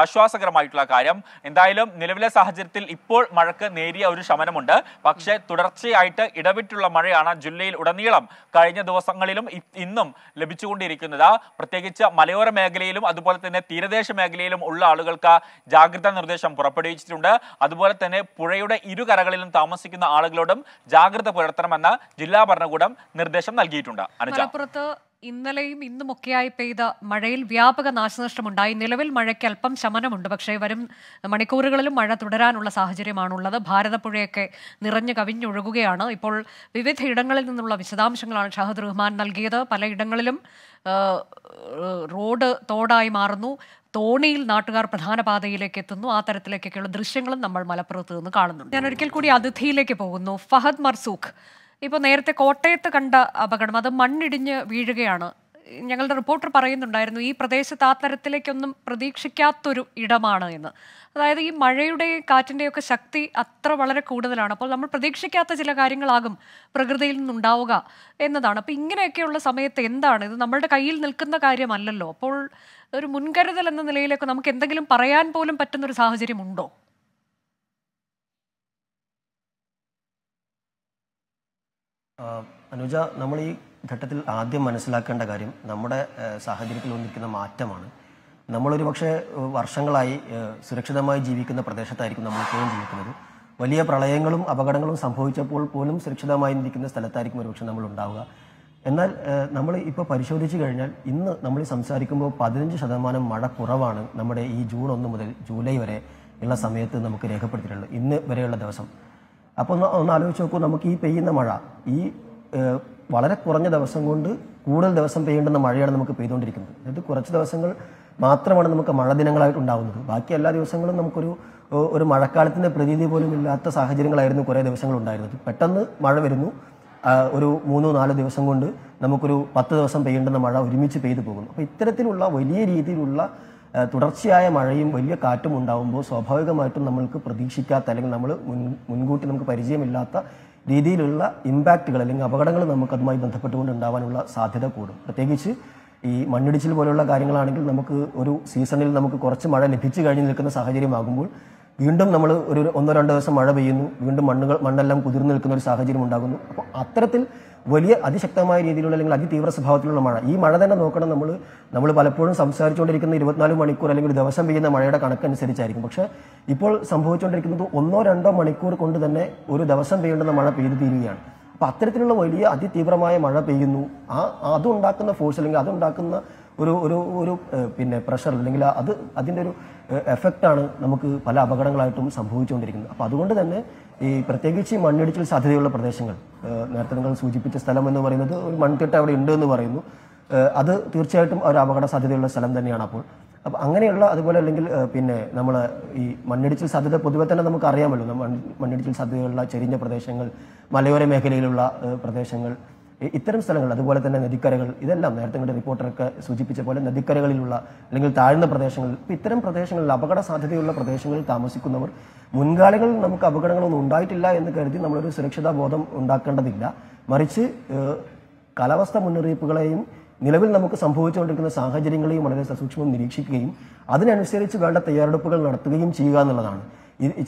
Speaker 5: ആശ്വാസകരമായ ശ്രദ്ധേയമായിട്ടുള്ള കാര്യം എന്തായാലും നിലവിലെ സാഹചര്യത്തിൽ ഇപ്പോൾ മഴക്ക് നേരിയ ഒരു ശമനമുണ്ട് പക്ഷേ തുടർച്ചയായിട്ട് ഇടവിട്ടുള്ള മഴയാണ് ജില്ലയിൽ ഉടനീളം കഴിഞ്ഞ ദിവസങ്ങളിലും ഇന്നും ലഭിച്ചുകൊണ്ടിരിക്കുന്നത് പ്രത്യേകിച്ച് മലയോര മേഖലയിലും അതുപോലെ തന്നെ തീരദേശ മേഖലയിലും ഉള്ള ആളുകൾക്ക് ജാഗ്രതാ നിർദ്ദേശം പുറപ്പെടുവിച്ചിട്ടുണ്ട് അതുപോലെ തന്നെ പുഴയുടെ ഇരുകരകളിലും താമസിക്കുന്ന ആളുകളോടും ജാഗ്രത പുലർത്തണമെന്ന് ജില്ലാ ഭരണകൂടം നിർദ്ദേശം നൽകിയിട്ടുണ്ട് അനുജ
Speaker 1: ഇന്നലെയും ഇന്നുമൊക്കെയായി പെയ്ത മഴയിൽ വ്യാപക നാശനഷ്ടമുണ്ടായി നിലവിൽ മഴയ്ക്ക് അല്പം ശമനമുണ്ട് പക്ഷേ വരും മണിക്കൂറുകളിലും മഴ തുടരാനുള്ള സാഹചര്യമാണുള്ളത് ഭാരതപ്പുഴയൊക്കെ നിറഞ്ഞു കവിഞ്ഞൊഴുകുകയാണ് ഇപ്പോൾ വിവിധയിടങ്ങളിൽ നിന്നുള്ള വിശദാംശങ്ങളാണ് ഷഹദ് റഹ്മാൻ നൽകിയത് പലയിടങ്ങളിലും റോഡ് തോടായി മാറുന്നു തോണിയിൽ നാട്ടുകാർ പ്രധാന പാതയിലേക്ക് എത്തുന്നു ആ തരത്തിലേക്കൊക്കെയുള്ള ദൃശ്യങ്ങളും നമ്മൾ മലപ്പുറത്ത് നിന്ന് കാണുന്നുണ്ട് ഞാൻ ഒരിക്കൽ കൂടി അതിഥിയിലേക്ക് പോകുന്നു ഫഹദ് മർസൂഖ് ഇപ്പോൾ നേരത്തെ കോട്ടയത്ത് കണ്ട അപകടം അത് മണ്ണിടിഞ്ഞ് വീഴുകയാണ് ഞങ്ങളുടെ റിപ്പോർട്ടർ പറയുന്നുണ്ടായിരുന്നു ഈ പ്രദേശത്ത് ആ തരത്തിലേക്കൊന്നും പ്രതീക്ഷിക്കാത്തൊരു ഇടമാണ് എന്ന് അതായത് ഈ മഴയുടെ കാറ്റിൻ്റെയും ഒക്കെ ശക്തി അത്ര വളരെ കൂടുതലാണ് അപ്പോൾ നമ്മൾ പ്രതീക്ഷിക്കാത്ത ചില കാര്യങ്ങളാകും പ്രകൃതിയിൽ നിന്നുണ്ടാവുക എന്നതാണ് അപ്പോൾ ഇങ്ങനെയൊക്കെയുള്ള സമയത്ത് എന്താണ് ഇത് നമ്മളുടെ കയ്യിൽ നിൽക്കുന്ന കാര്യമല്ലല്ലോ അപ്പോൾ ഒരു മുൻകരുതൽ എന്ന നിലയിലേക്ക് നമുക്ക് എന്തെങ്കിലും പറയാൻ പോലും പറ്റുന്നൊരു സാഹചര്യമുണ്ടോ
Speaker 2: അനുജ നമ്മൾ ഈ ഘട്ടത്തിൽ ആദ്യം മനസ്സിലാക്കേണ്ട കാര്യം നമ്മുടെ സാഹചര്യത്തിൽ വന്നിരിക്കുന്ന മാറ്റമാണ് നമ്മളൊരു പക്ഷേ വർഷങ്ങളായി സുരക്ഷിതമായി ജീവിക്കുന്ന പ്രദേശത്തായിരിക്കും നമ്മൾ ഇപ്പോഴും ജീവിക്കുന്നത് വലിയ പ്രളയങ്ങളും അപകടങ്ങളും സംഭവിച്ചപ്പോൾ പോലും സുരക്ഷിതമായി നിൽക്കുന്ന സ്ഥലത്തായിരിക്കും ഒരുപക്ഷെ നമ്മൾ ഉണ്ടാവുക എന്നാൽ നമ്മൾ ഇപ്പോൾ പരിശോധിച്ച് കഴിഞ്ഞാൽ ഇന്ന് നമ്മൾ സംസാരിക്കുമ്പോൾ പതിനഞ്ച് ശതമാനം മഴ കുറവാണ് നമ്മുടെ ഈ ജൂൺ ഒന്ന് മുതൽ ജൂലൈ വരെ ഉള്ള സമയത്ത് നമുക്ക് രേഖപ്പെടുത്തിയിട്ടുള്ളത് ഇന്ന് വരെയുള്ള ദിവസം അപ്പോൾ ഒന്ന് ഒന്ന് ആലോചിച്ച് നോക്കൂ നമുക്ക് ഈ പെയ്യുന്ന മഴ ഈ വളരെ കുറഞ്ഞ ദിവസം കൊണ്ട് കൂടുതൽ ദിവസം പെയ്യേണ്ടുന്ന മഴയാണ് നമുക്ക് പെയ്തുകൊണ്ടിരിക്കുന്നത് അതായത് കുറച്ച് ദിവസങ്ങൾ മാത്രമാണ് നമുക്ക് മഴ ദിനങ്ങളായിട്ട് ഉണ്ടാകുന്നത് ബാക്കി എല്ലാ ദിവസങ്ങളും നമുക്കൊരു ഒരു മഴക്കാലത്തിൻ്റെ പ്രതീതി പോലും ഇല്ലാത്ത സാഹചര്യങ്ങളായിരുന്നു കുറേ ദിവസങ്ങൾ ഉണ്ടായിരുന്നത് പെട്ടെന്ന് മഴ വരുന്നു ഒരു മൂന്നോ നാലോ ദിവസം കൊണ്ട് നമുക്കൊരു പത്ത് ദിവസം പെയ്യേണ്ടുന്ന മഴ ഒരുമിച്ച് പെയ്തു പോകുന്നു അപ്പോൾ ഇത്തരത്തിലുള്ള വലിയ രീതിയിലുള്ള തുടർച്ചയായ മഴയും വലിയ കാറ്റും ഉണ്ടാകുമ്പോൾ സ്വാഭാവികമായിട്ടും നമ്മൾക്ക് പ്രതീക്ഷിക്കാത്ത അല്ലെങ്കിൽ നമ്മൾ മുൻകൂട്ടി നമുക്ക് പരിചയമില്ലാത്ത രീതിയിലുള്ള ഇമ്പാക്റ്റുകൾ അല്ലെങ്കിൽ അപകടങ്ങൾ നമുക്ക് അതുമായി ബന്ധപ്പെട്ടുകൊണ്ട് ഉണ്ടാവാനുള്ള സാധ്യത കൂടും പ്രത്യേകിച്ച് ഈ മണ്ണിടിച്ചിൽ പോലെയുള്ള കാര്യങ്ങളാണെങ്കിൽ നമുക്ക് ഒരു സീസണിൽ നമുക്ക് കുറച്ച് മഴ ലഭിച്ചു കഴിഞ്ഞ് നിൽക്കുന്ന സാഹചര്യമാകുമ്പോൾ വീണ്ടും നമ്മൾ ഒരു ഒന്നോ രണ്ടോ ദിവസം മഴ പെയ്യുന്നു വീണ്ടും മണ്ണുകൾ മണ്ണെല്ലാം കുതിർന്നു നിൽക്കുന്ന ഒരു സാഹചര്യം ഉണ്ടാകുന്നു അപ്പോൾ അത്തരത്തിൽ വലിയ അതിശക്തമായ രീതിയിലുള്ള അല്ലെങ്കിൽ അതിതീവ്ര സ്വഭാവത്തിലുള്ള മഴ ഈ മഴ തന്നെ നോക്കണം നമ്മൾ നമ്മൾ പലപ്പോഴും സംസാരിച്ചുകൊണ്ടിരിക്കുന്ന ഇരുപത്തിനാല് മണിക്കൂർ അല്ലെങ്കിൽ ഒരു ദിവസം പെയ്യുന്ന മഴയുടെ കണക്കനുസരിച്ചായിരിക്കും പക്ഷേ ഇപ്പോൾ സംഭവിച്ചുകൊണ്ടിരിക്കുന്നത് ഒന്നോ രണ്ടോ മണിക്കൂർ കൊണ്ട് തന്നെ ഒരു ദിവസം പെയ്യേണ്ടുന്ന മഴ പെയ്തു തീരുകയാണ് അപ്പോൾ അത്തരത്തിലുള്ള വലിയ അതിതീവ്രമായ മഴ പെയ്യുന്നു ആ അതുണ്ടാക്കുന്ന ഫോഴ്സ് അല്ലെങ്കിൽ അതുണ്ടാക്കുന്ന ഒരു ഒരു ഒരു പിന്നെ പ്രഷർ അല്ലെങ്കിൽ അത് അതിൻ്റെ ഒരു എഫക്റ്റാണ് നമുക്ക് പല അപകടങ്ങളായിട്ടും സംഭവിച്ചുകൊണ്ടിരിക്കുന്നത് അപ്പോൾ അതുകൊണ്ട് തന്നെ ഈ പ്രത്യേകിച്ച് മണ്ണിടിച്ചിൽ സാധ്യതയുള്ള പ്രദേശങ്ങൾ നേരത്തെ നിങ്ങൾ സൂചിപ്പിച്ച സ്ഥലം എന്ന് പറയുന്നത് ഒരു മൺതിട്ട അവിടെ ഉണ്ട് എന്ന് പറയുന്നു അത് തീർച്ചയായിട്ടും ഒരു അപകട സാധ്യതയുള്ള സ്ഥലം തന്നെയാണ് അപ്പോൾ അപ്പം അങ്ങനെയുള്ള അതുപോലെ അല്ലെങ്കിൽ പിന്നെ നമ്മൾ ഈ മണ്ണിടിച്ചിൽ സാധ്യത പൊതുവെ തന്നെ നമുക്ക് അറിയാമല്ലോ മണ്ണിടിച്ചിൽ സാധ്യതയുള്ള ചെരിഞ്ഞ പ്രദേശങ്ങൾ മലയോര മേഖലയിലുള്ള പ്രദേശങ്ങൾ ഇത്തരം സ്ഥലങ്ങൾ അതുപോലെ തന്നെ നദിക്കരകൾ ഇതെല്ലാം നേരത്തെ നിങ്ങളുടെ റിപ്പോർട്ടറൊക്കെ സൂചിപ്പിച്ച പോലെ നദിക്കരകളിലുള്ള അല്ലെങ്കിൽ താഴ്ന്ന പ്രദേശങ്ങളിൽ ഇപ്പം ഇത്തരം പ്രദേശങ്ങളിൽ അപകട സാധ്യതയുള്ള പ്രദേശങ്ങളിൽ താമസിക്കുന്നവർ മുൻകാലങ്ങളിൽ നമുക്ക് അപകടങ്ങളൊന്നും ഉണ്ടായിട്ടില്ല എന്ന് കരുതി നമ്മളൊരു സുരക്ഷിതാ ബോധം ഉണ്ടാക്കേണ്ടതില്ല മറിച്ച് കാലാവസ്ഥ മുന്നറിയിപ്പുകളെയും നിലവിൽ നമുക്ക് സംഭവിച്ചുകൊണ്ടിരിക്കുന്ന സാഹചര്യങ്ങളെയും വളരെ സസൂക്ഷ്മം നിരീക്ഷിക്കുകയും അതിനനുസരിച്ച് വേണ്ട തയ്യാറെടുപ്പുകൾ നടത്തുകയും ചെയ്യുക എന്നുള്ളതാണ്